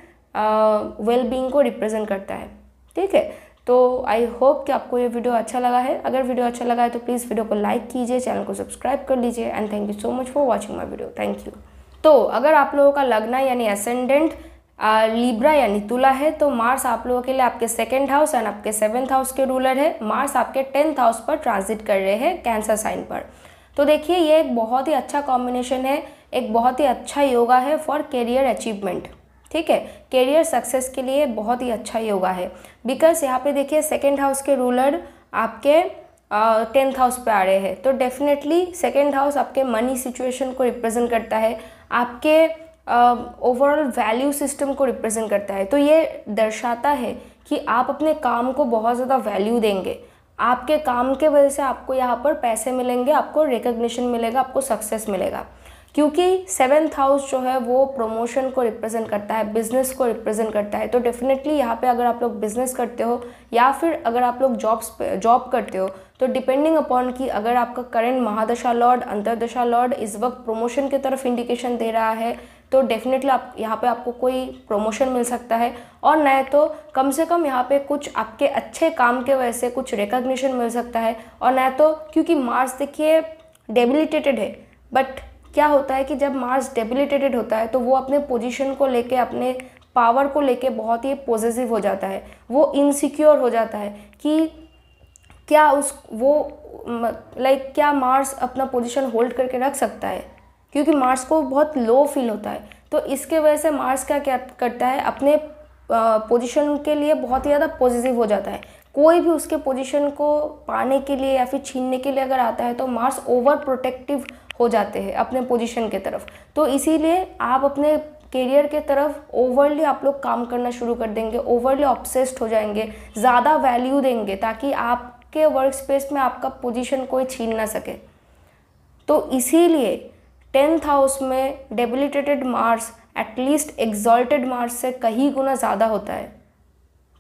वेलबींग को रिप्रेजेंट करता है ठीक है तो आई होप कि आपको ये वीडियो अच्छा लगा है अगर वीडियो अच्छा लगा है तो प्लीज़ वीडियो को लाइक कीजिए चैनल को सब्सक्राइब कर लीजिए and thank you so much for watching my video thank you तो अगर आप लोगों का लगना यानी असेंडेंट लिब्रा यानी तुला है तो मार्स आप लोगों के लिए आपके सेकेंड हाउस एंड आपके सेवन्थ हाउस के रूलर है मार्स आपके टेंथ हाउस पर ट्रांजिट कर रहे हैं कैंसर साइन पर तो देखिए ये एक बहुत ही अच्छा कॉम्बिनेशन है एक बहुत ही अच्छा योगा है फॉर करियर अचीवमेंट ठीक है करियर सक्सेस के लिए बहुत ही अच्छा योगा है बिकॉज यहाँ पे देखिए सेकेंड हाउस के रूलर आपके टेंथ हाउस पे आ रहे हैं तो डेफिनेटली सेकेंड हाउस आपके मनी सिचुएशन को रिप्रेजेंट करता है आपके ओवरऑल वैल्यू सिस्टम को रिप्रेजेंट करता है तो ये दर्शाता है कि आप अपने काम को बहुत ज़्यादा वैल्यू देंगे आपके काम के वजह से आपको यहाँ पर पैसे मिलेंगे आपको रिकग्निशन मिलेगा आपको सक्सेस मिलेगा क्योंकि सेवेंथ हाउस जो है वो प्रमोशन को रिप्रेजेंट करता है बिजनेस को रिप्रेजेंट करता है तो डेफिनेटली यहाँ पे अगर आप लोग बिजनेस करते हो या फिर अगर आप लोग जॉब्स जॉब करते हो तो डिपेंडिंग अपॉन कि अगर आपका करंट महादशा लॉर्ड अंतरदशा लॉर्ड इस वक्त प्रमोशन की तरफ इंडिकेशन दे रहा है तो डेफिनेटली आप यहाँ पे आपको कोई प्रमोशन मिल सकता है और न तो कम से कम यहाँ पे कुछ आपके अच्छे काम के वजह से कुछ रिकग्निशन मिल सकता है और न तो क्योंकि मार्स देखिए डेबिलिटेटेड है बट क्या होता है कि जब मार्स डेबिलिटेटेड होता है तो वो अपने पोजिशन को लेके अपने पावर को लेके बहुत ही पॉजिटिव हो जाता है वो इनसिक्योर हो जाता है कि क्या उस वो लाइक क्या मार्स अपना पोजीशन होल्ड करके रख सकता है क्योंकि मार्स को बहुत लो फील होता है तो इसके वजह से मार्स क्या क्या करता है अपने पोजीशन के लिए बहुत ही ज़्यादा पॉजिटिव हो जाता है कोई भी उसके पोजीशन को पाने के लिए या फिर छीनने के लिए अगर आता है तो मार्स ओवर प्रोटेक्टिव हो जाते हैं अपने पोजीशन के तरफ तो इसीलिए आप अपने करियर के तरफ ओवरली आप लोग काम करना शुरू कर देंगे ओवरली ऑब्सेस्ड हो जाएंगे ज़्यादा वैल्यू देंगे ताकि आपके वर्क स्पेस में आपका पोजिशन कोई छीन ना सके तो इसीलिए टेंथ हाउस में debilitated Mars at least exalted Mars से कहीं गुना ज़्यादा होता है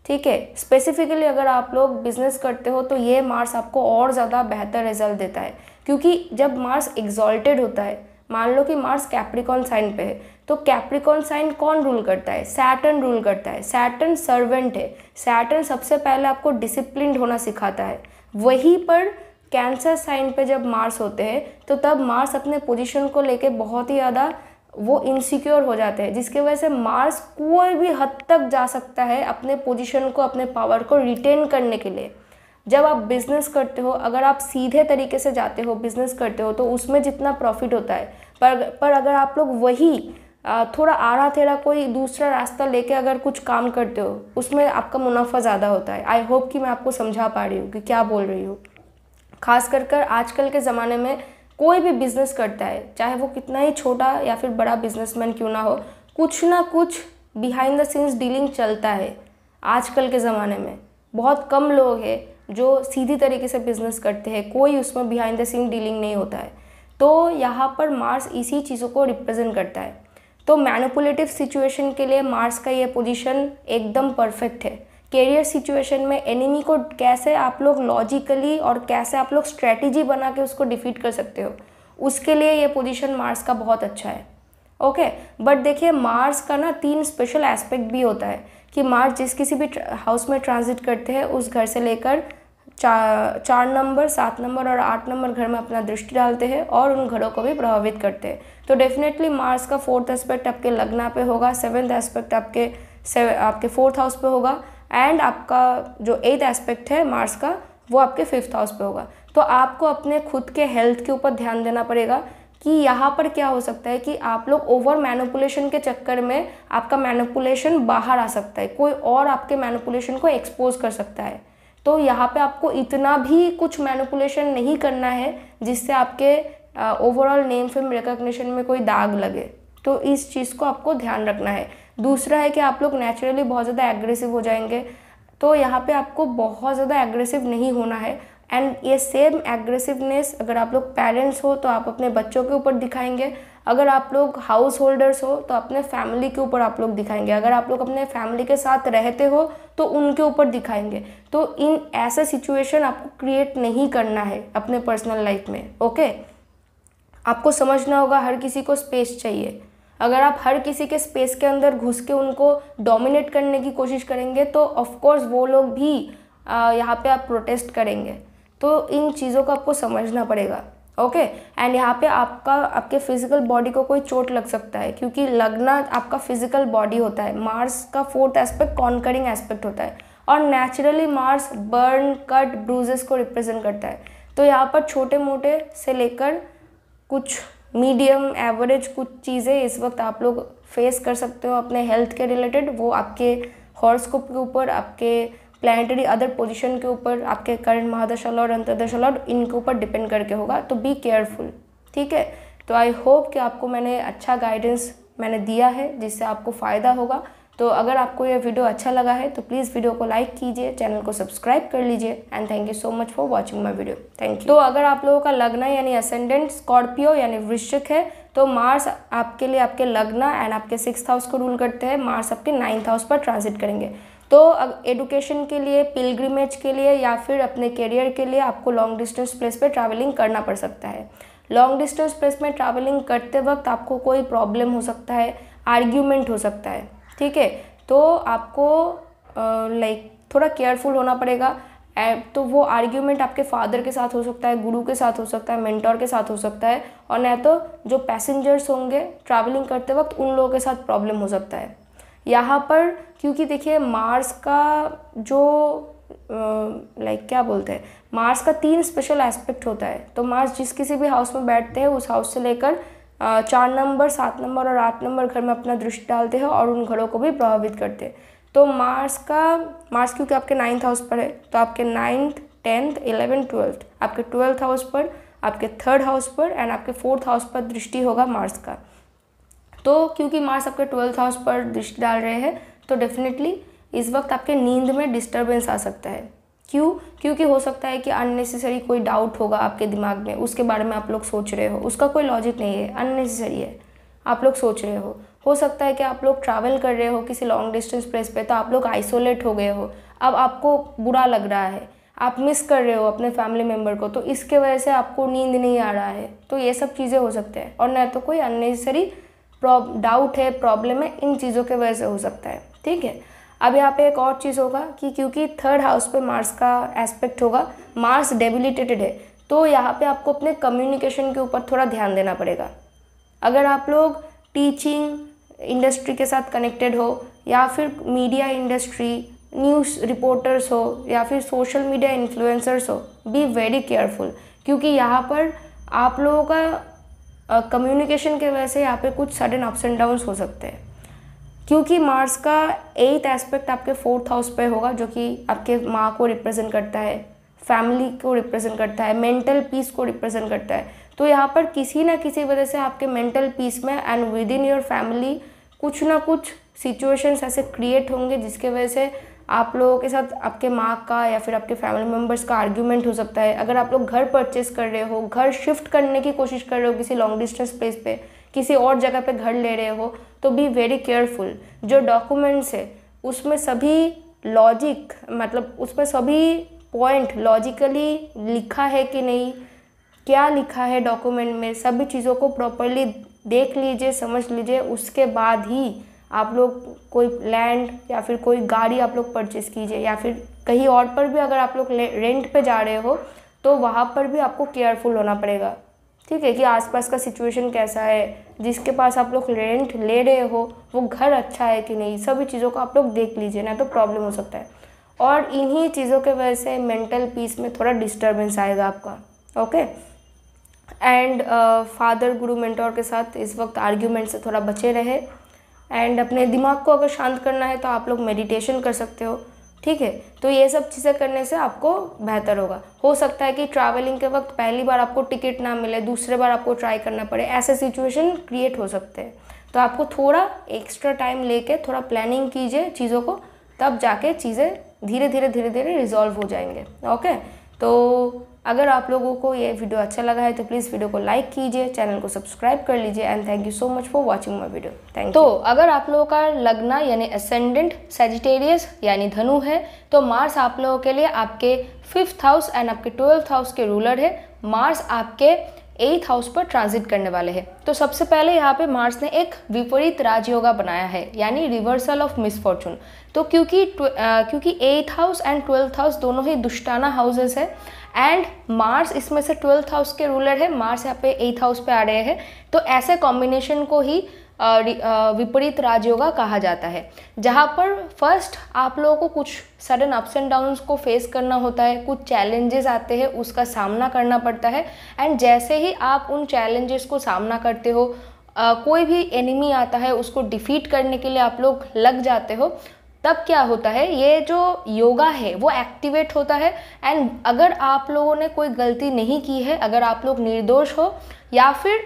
ठीक है स्पेसिफिकली अगर आप लोग बिजनेस करते हो तो ये मार्स आपको और ज़्यादा बेहतर रिजल्ट देता है क्योंकि जब मार्स एग्जॉल्टेड होता है मान लो कि मार्स कैप्रिकॉन साइन पे है तो कैप्रिकॉन साइन कौन रूल करता है सैटर्न रूल करता है सैटर्न सर्वेंट है सैटर्न सबसे पहले आपको डिसिप्लिन होना सिखाता है वहीं पर कैंसर साइन पे जब मार्स होते हैं तो तब मार्स अपने पोजीशन को लेके बहुत ही ज़्यादा वो इनसिक्योर हो जाते हैं जिसके वजह से मार्स कोई भी हद तक जा सकता है अपने पोजीशन को अपने पावर को रिटेन करने के लिए जब आप बिज़नेस करते हो अगर आप सीधे तरीके से जाते हो बिज़नेस करते हो तो उसमें जितना प्रॉफिट होता है पर पर अगर आप लोग वही थोड़ा आड़ा तेरा कोई दूसरा रास्ता लेके अगर कुछ काम करते हो उसमें आपका मुनाफा ज़्यादा होता है आई होप कि मैं आपको समझा पा रही हूँ कि क्या बोल रही हूँ खास कर कर आजकल के ज़माने में कोई भी बिज़नेस करता है चाहे वो कितना ही छोटा या फिर बड़ा बिजनेसमैन क्यों ना हो कुछ ना कुछ बिहाइंड द सीन्स डीलिंग चलता है आजकल के ज़माने में बहुत कम लोग हैं जो सीधी तरीके से बिज़नेस करते हैं कोई उसमें बिहाइंड द सीन डीलिंग नहीं होता है तो यहाँ पर मार्स इसी चीज़ों को रिप्रेजेंट करता है तो मैनिपुलेटिव सिचुएशन के लिए मार्स का ये पोजीशन एकदम परफेक्ट है कैरियर सिचुएशन में एनिमी को कैसे आप लोग लॉजिकली और कैसे आप लोग स्ट्रेटजी बना के उसको डिफीट कर सकते हो उसके लिए ये पोजीशन मार्स का बहुत अच्छा है ओके बट देखिए मार्स का ना तीन स्पेशल एस्पेक्ट भी होता है कि मार्स जिस किसी भी हाउस में ट्रांजिट करते हैं उस घर से लेकर चा, चार नंबर सात नंबर और आठ नंबर घर में अपना दृष्टि डालते हैं और उन घरों को भी प्रभावित करते हैं तो डेफिनेटली मार्स का फोर्थ एस्पेक्ट आपके लग्ना पे होगा सेवेंथ एस्पेक्ट आपके से, आपके फोर्थ हाउस पे होगा एंड आपका जो एथ एस्पेक्ट है मार्स का वो आपके फिफ्थ हाउस पे होगा तो आपको अपने खुद के हेल्थ के ऊपर ध्यान देना पड़ेगा कि यहाँ पर क्या हो सकता है कि आप लोग ओवर मैनुपुलेशन के चक्कर में आपका मैनुपुलेशन बाहर आ सकता है कोई और आपके मैनुपुलेशन को एक्सपोज कर सकता है तो यहाँ पे आपको इतना भी कुछ मैनुपुलेशन नहीं करना है जिससे आपके ओवरऑल नेम फिल्म रिकग्निशन में कोई दाग लगे तो इस चीज़ को आपको ध्यान रखना है दूसरा है कि आप लोग नेचुरली बहुत ज़्यादा एग्रेसिव हो जाएंगे तो यहाँ पे आपको बहुत ज़्यादा एग्रेसिव नहीं होना है एंड ये सेम एग्रेसिवनेस अगर आप लोग पेरेंट्स हो तो आप अपने बच्चों के ऊपर दिखाएंगे अगर आप लोग हाउस होल्डर्स हो तो अपने फैमिली के ऊपर आप लोग दिखाएंगे अगर आप लोग अपने फैमिली के साथ रहते हो तो उनके ऊपर दिखाएंगे तो इन ऐसा सिचुएशन आपको क्रिएट नहीं करना है अपने पर्सनल लाइफ में ओके आपको समझना होगा हर किसी को स्पेस चाहिए अगर आप हर किसी के स्पेस के अंदर घुस के उनको डोमिनेट करने की कोशिश करेंगे तो ऑफ़ वो लोग भी यहाँ पे आप प्रोटेस्ट करेंगे तो इन चीज़ों को आपको समझना पड़ेगा ओके एंड यहाँ पे आपका आपके फिजिकल बॉडी को कोई चोट लग सकता है क्योंकि लगना आपका फिजिकल बॉडी होता है मार्स का फोर्थ एस्पेक्ट कॉन्करिंग एस्पेक्ट होता है और naturally Mars burn cut bruises को रिप्रेजेंट करता है तो यहाँ पर छोटे मोटे से लेकर कुछ मीडियम एवरेज कुछ चीज़ें इस वक्त आप लोग फेस कर सकते हो अपने हेल्थ के रिलेटेड वो आपके हॉर्स्कोप के ऊपर आपके प्लानिटरी अदर पोजिशन के ऊपर आपके करंट महादशा लॉर्ड अंतरदशा लॉर्ड इनके ऊपर डिपेंड करके होगा तो बी केयरफुल ठीक है तो आई होप कि आपको मैंने अच्छा गाइडेंस मैंने दिया है जिससे आपको फ़ायदा होगा तो अगर आपको यह वीडियो अच्छा लगा है तो प्लीज़ वीडियो को लाइक कीजिए चैनल को सब्सक्राइब कर लीजिए and thank you so much for watching my video thank you तो अगर आप लोगों का लग्न यानी असेंडेंट स्कॉर्पियो यानी वृश्चिक है तो मार्स आपके लिए आपके लग्न एंड आपके सिक्स हाउस को रूल करते हैं मार्स आपके नाइन्थ हाउस पर ट्रांजिट करेंगे तो एडुकेशन के लिए पिलग्रिमेज के लिए या फिर अपने करियर के लिए आपको लॉन्ग डिस्टेंस प्लेस पर ट्रैवलिंग करना पड़ सकता है लॉन्ग डिस्टेंस प्लेस में ट्रैवलिंग करते वक्त आपको कोई प्रॉब्लम हो सकता है आर्ग्यूमेंट हो सकता है ठीक है तो आपको लाइक थोड़ा केयरफुल होना पड़ेगा तो वो आर्ग्यूमेंट आपके फादर के साथ हो सकता है गुरु के साथ हो सकता है मेंटोर के साथ हो सकता है और न तो जो पैसेंजर्स होंगे ट्रैवलिंग करते वक्त उन लोगों के साथ प्रॉब्लम हो सकता है यहाँ पर क्योंकि देखिए मार्स का जो लाइक क्या बोलते हैं मार्स का तीन स्पेशल एस्पेक्ट होता है तो मार्स जिस किसी भी हाउस में बैठते हैं उस हाउस से लेकर चार नंबर सात नंबर और आठ नंबर घर में अपना दृष्टि डालते हैं और उन घरों को भी प्रभावित करते हैं तो मार्स का मार्स क्योंकि आपके नाइन्थ हाउस पर है तो आपके नाइन्थ टेंथ इलेवेंथ ट्वेल्थ आपके ट्वेल्थ हाउस पर आपके थर्ड हाउस पर एंड आपके फोर्थ हाउस पर दृष्टि होगा मार्स का तो क्योंकि मार्स आपके ट्वेल्थ हाउस पर दृष्टि डाल रहे हैं तो डेफिनेटली इस वक्त आपके नींद में डिस्टर्बेंस आ सकता है क्यों क्योंकि हो सकता है कि अननेसेसरी कोई डाउट होगा आपके दिमाग में उसके बारे में आप लोग सोच रहे हो उसका कोई लॉजिक नहीं है अननेसेसरी है आप लोग सोच रहे हो हो सकता है कि आप लोग ट्रैवल कर रहे हो किसी लॉन्ग डिस्टेंस प्लेस पे तो आप लोग आइसोलेट हो गए हो अब आपको बुरा लग रहा है आप मिस कर रहे हो अपने फैमिली मेम्बर को तो इसके वजह से आपको नींद नहीं आ रहा है तो ये सब चीज़ें हो सकते हैं और न तो कोई अननेसेसरी डाउट है प्रॉब्लम है इन चीज़ों के वजह से हो सकता है ठीक है अब यहाँ पे एक और चीज़ होगा कि क्योंकि थर्ड हाउस पे मार्स का एस्पेक्ट होगा मार्स डेबिलिटेटेड है तो यहाँ पे आपको अपने कम्युनिकेशन के ऊपर थोड़ा ध्यान देना पड़ेगा अगर आप लोग टीचिंग इंडस्ट्री के साथ कनेक्टेड हो या फिर मीडिया इंडस्ट्री न्यूज़ रिपोर्टर्स हो या फिर सोशल मीडिया इन्फ्लुएंसर्स हो बी वेरी केयरफुल क्योंकि यहाँ पर आप लोगों का कम्युनिकेशन uh, के वजह से यहाँ पे कुछ सडन अप्स एंड डाउन्स हो सकते हैं क्योंकि मार्स का एथ एस्पेक्ट आपके फोर्थ हाउस पे होगा जो कि आपके माँ को रिप्रेजेंट करता है फैमिली को रिप्रेजेंट करता है मेंटल पीस को रिप्रेजेंट करता है तो यहाँ पर किसी ना किसी वजह से आपके मेंटल पीस में and within your family कुछ ना कुछ सिचुएशंस ऐसे क्रिएट होंगे जिसके वजह से आप लोगों के साथ आपके माँ का या फिर आपके फैमिली मेम्बर्स का आर्ग्यूमेंट हो सकता है अगर आप लोग घर परचेस कर रहे हो घर शिफ्ट करने की कोशिश कर रहे हो किसी लॉन्ग डिस्टेंस प्लेस पर किसी और जगह पे घर ले रहे हो तो बी वेरी केयरफुल जो डॉक्यूमेंट्स है उसमें सभी लॉजिक मतलब उसमें सभी पॉइंट लॉजिकली लिखा है कि नहीं क्या लिखा है डॉक्यूमेंट में सभी चीज़ों को प्रॉपरली देख लीजिए समझ लीजिए उसके बाद ही आप लोग कोई लैंड या फिर कोई गाड़ी आप लोग परचेस कीजिए या फिर कहीं और पर भी अगर आप लोग रेंट पे जा रहे हो तो वहाँ पर भी आपको केयरफुल होना पड़ेगा ठीक है कि आसपास का सिचुएशन कैसा है जिसके पास आप लोग रेंट ले रहे हो वो घर अच्छा है कि नहीं सभी चीज़ों को आप लोग देख लीजिए ना तो प्रॉब्लम हो सकता है और इन्हीं चीज़ों के वजह से मेंटल पीस में थोड़ा डिस्टर्बेंस आएगा आपका ओके एंड फादर गुरु मेंटोर के साथ इस वक्त आर्ग्यूमेंट से थोड़ा बचे रहे एंड अपने दिमाग को अगर शांत करना है तो आप लोग मेडिटेशन कर सकते हो ठीक है तो ये सब चीज़ें करने से आपको बेहतर होगा हो सकता है कि ट्रैवलिंग के वक्त पहली बार आपको टिकट ना मिले दूसरे बार आपको ट्राई करना पड़े ऐसे सिचुएशन क्रिएट हो सकते हैं तो आपको थोड़ा एक्स्ट्रा टाइम लेके थोड़ा प्लानिंग कीजिए चीज़ों को तब जाके चीज़ें धीरे धीरे धीरे धीरे रिजॉल्व हो जाएंगे ओके तो अगर आप लोगों को ये वीडियो अच्छा लगा है तो प्लीज़ वीडियो को लाइक कीजिए चैनल को सब्सक्राइब कर लीजिए and thank you so much for watching my video thank तो अगर आप लोगों का लगना यानी असेंडेंट सेजिटेरियस यानी धनु है तो मार्स आप लोगों के लिए आपके फिफ्थ हाउस एंड आपके ट्वेल्थ हाउस के रूलर है मार्स आपके एथ हाउस पर ट्रांजिट करने वाले हैं तो सबसे पहले यहाँ पे मार्स ने एक विपरीत राजयोगा बनाया है यानी रिवर्सल ऑफ मिसफॉर्चून तो क्योंकि आ, क्योंकि eighth house and twelfth house दोनों ही दुष्टाना हाउसेस है एंड मार्स इसमें से ट्वेल्थ हाउस के रूलर है मार्स यहाँ पे एथ हाउस पे आ रहे हैं तो ऐसे कॉम्बिनेशन को ही विपरीत राजयोगा कहा जाता है जहाँ पर फर्स्ट आप लोगों को कुछ सडन अप्स एंड डाउन्स को फेस करना होता है कुछ चैलेंजेस आते हैं उसका सामना करना पड़ता है एंड जैसे ही आप उन चैलेंजेस को सामना करते हो कोई भी एनिमी आता है उसको डिफीट करने के लिए आप लोग लग जाते हो तब क्या होता है ये जो योगा है वो एक्टिवेट होता है एंड अगर आप लोगों ने कोई गलती नहीं की है अगर आप लोग निर्दोष हो या फिर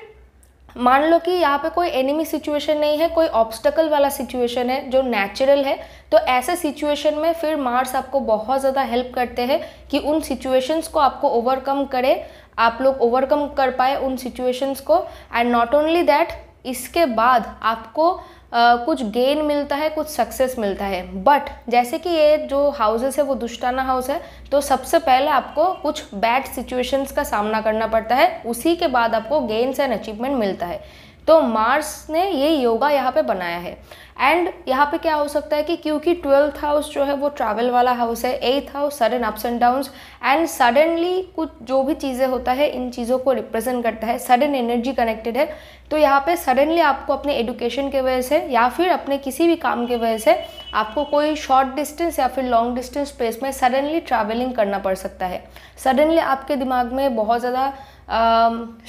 मान लो कि यहाँ पे कोई एनिमी सिचुएशन नहीं है कोई ऑब्स्टकल वाला सिचुएशन है जो नेचुरल है तो ऐसे सिचुएशन में फिर मार्स आपको बहुत ज़्यादा हेल्प करते हैं कि उन सिचुएशंस को आपको ओवरकम करे आप लोग ओवरकम कर पाए उन सिचुएशंस को एंड नॉट ओनली दैट इसके बाद आपको कुछ गेन मिलता है कुछ सक्सेस मिलता है बट जैसे कि ये जो हाउसेस है वो दुष्टाना हाउस है तो सबसे पहले आपको कुछ बैड सिचुएशंस का सामना करना पड़ता है उसी के बाद आपको गेन्स एंड अचीवमेंट मिलता है तो मार्स ने ये योगा यहाँ पे बनाया है एंड यहाँ पे क्या हो सकता है कि क्योंकि ट्वेल्थ हाउस जो है वो ट्रैवल वाला हाउस है eighth house sudden ups and downs and suddenly कुछ जो भी चीज़ें होता है इन चीज़ों को रिप्रेजेंट करता है सडन एनर्जी कनेक्टेड है तो यहाँ पे सडनली आपको अपने एडुकेशन के वजह से या फिर अपने किसी भी काम के वजह से आपको कोई शॉर्ट डिस्टेंस या फिर लॉन्ग डिस्टेंस स्पेस में सडनली ट्रैवलिंग करना पड़ सकता है सडनली आपके दिमाग में बहुत ज़्यादा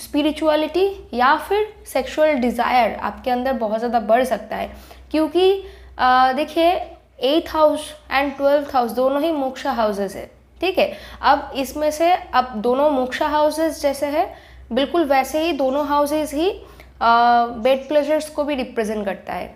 स्पिरिचुअलिटी uh, या फिर सेक्सुअल डिज़ायर आपके अंदर बहुत ज़्यादा बढ़ सकता है क्योंकि देखिए एथ हाउस एंड ट्वेल्थ हाउस दोनों ही मोक्षा हाउसेज है ठीक है अब इसमें से अब दोनों मोक्षा हाउसेज जैसे है बिल्कुल वैसे ही दोनों हाउसेज ही बेड प्लेजर्स को भी रिप्रेजेंट करता है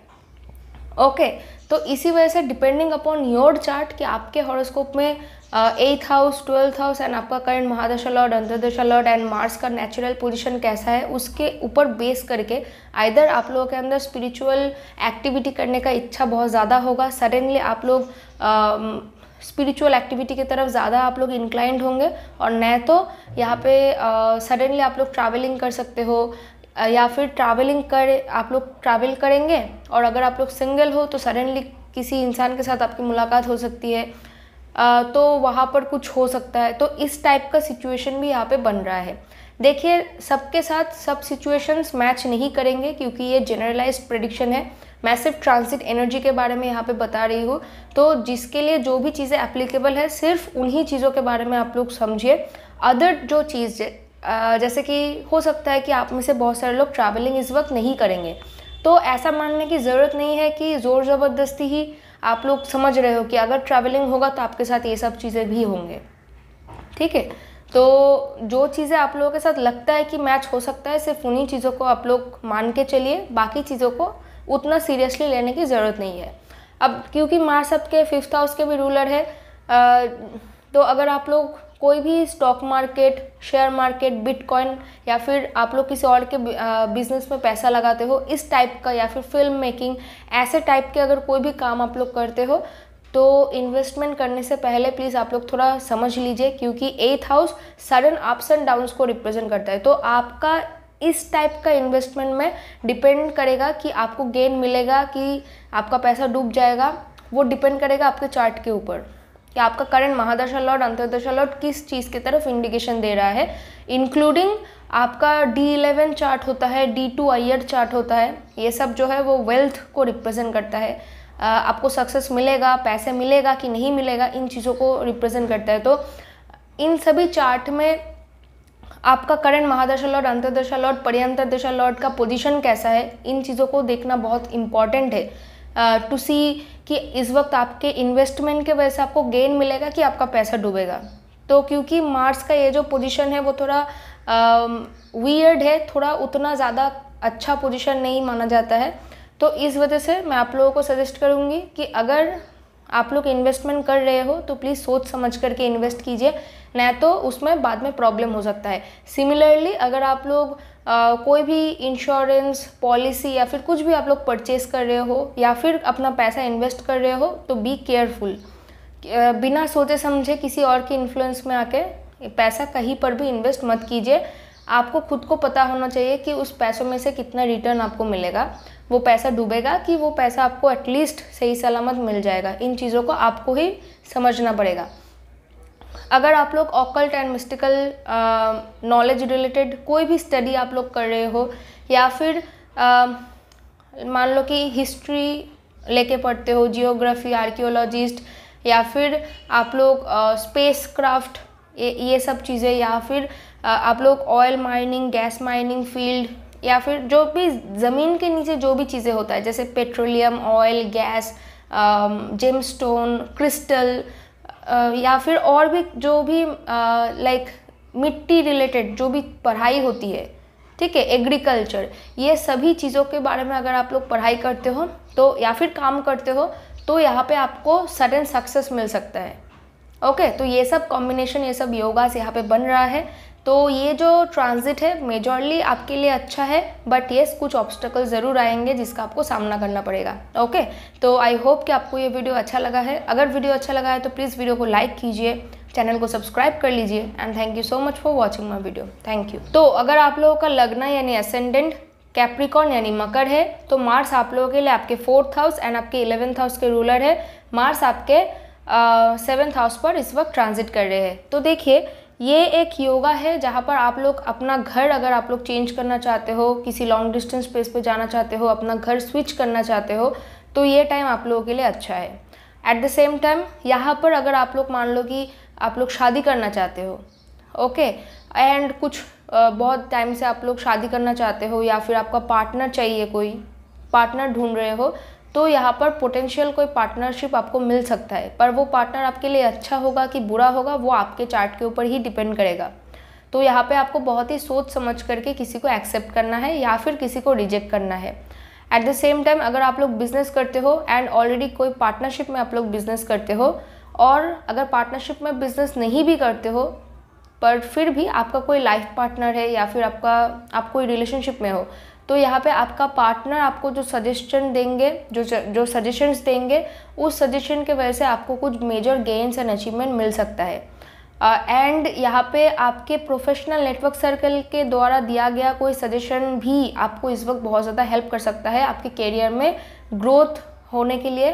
ओके okay, तो इसी वजह से डिपेंडिंग अपॉन योर चार्ट कि आपके हॉरोस्कोप में eighth house twelfth house and आपका करंट महादशा लॉर्ड अंतरदशा लॉर्ड एंड मार्स का नेचुरल पोजीशन कैसा है उसके ऊपर बेस करके आइधर आप लोगों के अंदर स्पिरिचुअल एक्टिविटी करने का इच्छा बहुत ज़्यादा होगा सडनली आप लोग स्पिरिचुअल um, एक्टिविटी की तरफ ज़्यादा आप लोग इंक्लाइंड होंगे और न तो यहाँ पे सडनली uh, आप लोग ट्रैवलिंग कर सकते हो uh, या फिर ट्रैवलिंग कर आप लोग ट्रैवल करेंगे और अगर आप लोग सिंगल हो तो सडनली किसी इंसान के साथ आपकी मुलाकात हो सकती है तो वहाँ पर कुछ हो सकता है तो इस टाइप का सिचुएशन भी यहाँ पे बन रहा है देखिए सबके साथ सब सिचुएशंस मैच नहीं करेंगे क्योंकि ये जनरलाइज प्रडिक्शन है मैं सिर्फ ट्रांसिट एनर्जी के बारे में यहाँ पे बता रही हूँ तो जिसके लिए जो भी चीज़ें एप्लीकेबल है सिर्फ उन्हीं चीज़ों के बारे में आप लोग समझिए अदर जो चीज़ जैसे कि हो सकता है कि आप में से बहुत सारे लोग ट्रैवलिंग इस वक्त नहीं करेंगे तो ऐसा मानने की ज़रूरत नहीं है कि ज़ोर ज़बरदस्ती ही आप लोग समझ रहे हो कि अगर ट्रैवलिंग होगा तो आपके साथ ये सब चीज़ें भी होंगे ठीक है तो जो चीज़ें आप लोगों के साथ लगता है कि मैच हो सकता है सिर्फ उन्हीं चीज़ों को आप लोग मान के चलिए बाकी चीज़ों को उतना सीरियसली लेने की ज़रूरत नहीं है अब क्योंकि मार्स के फिफ्थ हाउस के भी रूलर है आ, तो अगर आप लोग कोई भी stock market share market bitcoin या फिर आप लोग किसी और के बिजनेस में पैसा लगाते हो इस टाइप का या फिर फिल्म मेकिंग ऐसे टाइप के अगर कोई भी काम आप लोग करते हो तो इन्वेस्टमेंट करने से पहले प्लीज़ आप लोग थोड़ा समझ लीजिए क्योंकि eighth house sudden ups and downs को रिप्रेजेंट करता है तो आपका इस टाइप का इन्वेस्टमेंट में डिपेंड करेगा कि आपको गेन मिलेगा कि आपका पैसा डूब जाएगा वो डिपेंड करेगा आपके चार्ट के ऊपर कि आपका करंट महादशा लॉर्ड अंतर्दशा लॉर्ड किस चीज़ की तरफ इंडिकेशन दे रहा है इंक्लूडिंग आपका डी इलेवन चार्ट होता है डी टू आयर चार्ट होता है ये सब जो है वो वेल्थ को रिप्रेजेंट करता है आपको सक्सेस मिलेगा पैसे मिलेगा कि नहीं मिलेगा इन चीज़ों को रिप्रेजेंट करता है तो इन सभी चार्ट में आपका करंट महादशा लॉर्ड अंतर्दशा लॉर्ड पर्यंतर दशा लॉर्ड का पोजीशन कैसा है इन चीज़ों को देखना बहुत इंपॉर्टेंट है टू सी कि इस वक्त आपके इन्वेस्टमेंट के वजह से आपको गेन मिलेगा कि आपका पैसा डूबेगा तो क्योंकि मार्स का ये जो पोजीशन है वो थोड़ा वियर्ड है थोड़ा उतना ज़्यादा अच्छा पोजीशन नहीं माना जाता है तो इस वजह से मैं आप लोगों को सजेस्ट करूँगी कि अगर आप लोग इन्वेस्टमेंट कर रहे हो तो प्लीज़ सोच समझ करके इन्वेस्ट कीजिए नहीं तो उसमें बाद में प्रॉब्लम हो सकता है सिमिलरली अगर आप लोग कोई भी इंश्योरेंस पॉलिसी या फिर कुछ भी आप लोग परचेस कर रहे हो या फिर अपना पैसा इन्वेस्ट कर रहे हो तो बी केयरफुल बिना सोचे समझे किसी और के इन्फ्लुएंस में आके पैसा कहीं पर भी इन्वेस्ट मत कीजिए आपको खुद को पता होना चाहिए कि उस पैसों में से कितना रिटर्न आपको मिलेगा वो पैसा डूबेगा कि वो पैसा आपको एटलीस्ट सही सलामत मिल जाएगा इन चीज़ों को आपको ही समझना पड़ेगा अगर आप लोग occult and mystical knowledge related कोई भी स्टडी आप लोग कर रहे हो या फिर मान लो कि हिस्ट्री लेके पढ़ते हो जियोग्राफी आर्कियोलॉजिस्ट या फिर आप लोग स्पेस क्राफ्ट ये सब चीज़ें या फिर आ, आप लोग oil mining gas mining field या फिर जो भी ज़मीन के नीचे जो भी चीज़ें होता है जैसे petroleum oil gas gem stone crystal या फिर और भी जो भी लाइक मिट्टी रिलेटेड जो भी पढ़ाई होती है ठीक है एग्रीकल्चर ये सभी चीज़ों के बारे में अगर आप लोग पढ़ाई करते हो तो या फिर काम करते हो तो यहाँ पे आपको सडन सक्सेस मिल सकता है ओके तो ये सब कॉम्बिनेशन ये सब योगा से यहाँ पे बन रहा है तो ये जो ट्रांजिट है मेजॉरली आपके लिए अच्छा है बट येस कुछ ऑब्स्टकल ज़रूर आएंगे जिसका आपको सामना करना पड़ेगा ओके तो आई होप कि आपको ये वीडियो अच्छा लगा है अगर वीडियो अच्छा लगा है तो प्लीज़ वीडियो को लाइक कीजिए चैनल को सब्सक्राइब कर लीजिए and thank you so much for watching my video thank you तो अगर आप लोगों का लगना यानी असेंडेंट कैप्रिकॉन यानी मकर है तो मार्स आप लोगों के लिए आपके फोर्थ हाउस एंड आपके इलेवेंथ हाउस के रूलर है मार्स आपके सेवेंथ हाउस पर इस वक्त ट्रांजिट कर रहे हैं तो देखिए ये एक योगा है जहाँ पर आप लोग अपना घर अगर आप लोग चेंज करना चाहते हो किसी लॉन्ग डिस्टेंस प्लेस पर जाना चाहते हो अपना घर स्विच करना चाहते हो तो ये टाइम आप लोगों के लिए अच्छा है एट द सेम टाइम यहाँ पर अगर आप लोग मान लो कि आप लोग शादी करना चाहते हो ओके okay, एंड कुछ बहुत टाइम से आप लोग शादी करना चाहते हो या फिर आपका पार्टनर चाहिए कोई पार्टनर ढूंढ रहे हो तो यहाँ पर पोटेंशियल कोई पार्टनरशिप आपको मिल सकता है पर वो पार्टनर आपके लिए अच्छा होगा कि बुरा होगा वो आपके चार्ट के ऊपर ही डिपेंड करेगा तो यहाँ पे आपको बहुत ही सोच समझ करके किसी को एक्सेप्ट करना है या फिर किसी को रिजेक्ट करना है एट द सेम टाइम अगर आप लोग बिजनेस करते हो एंड ऑलरेडी कोई पार्टनरशिप में आप लोग बिजनेस करते हो और अगर पार्टनरशिप में बिजनेस नहीं भी करते हो पर फिर भी आपका कोई लाइफ पार्टनर है या फिर आपका आप कोई रिलेशनशिप में हो तो यहाँ पे आपका पार्टनर आपको जो सजेशन देंगे जो जो सजेशंस देंगे उस सजेशन के वजह से आपको कुछ मेजर गेन्स एंड अचीवमेंट मिल सकता है एंड uh, यहाँ पे आपके प्रोफेशनल नेटवर्क सर्कल के द्वारा दिया गया कोई सजेशन भी आपको इस वक्त बहुत ज़्यादा हेल्प कर सकता है आपके करियर में ग्रोथ होने के लिए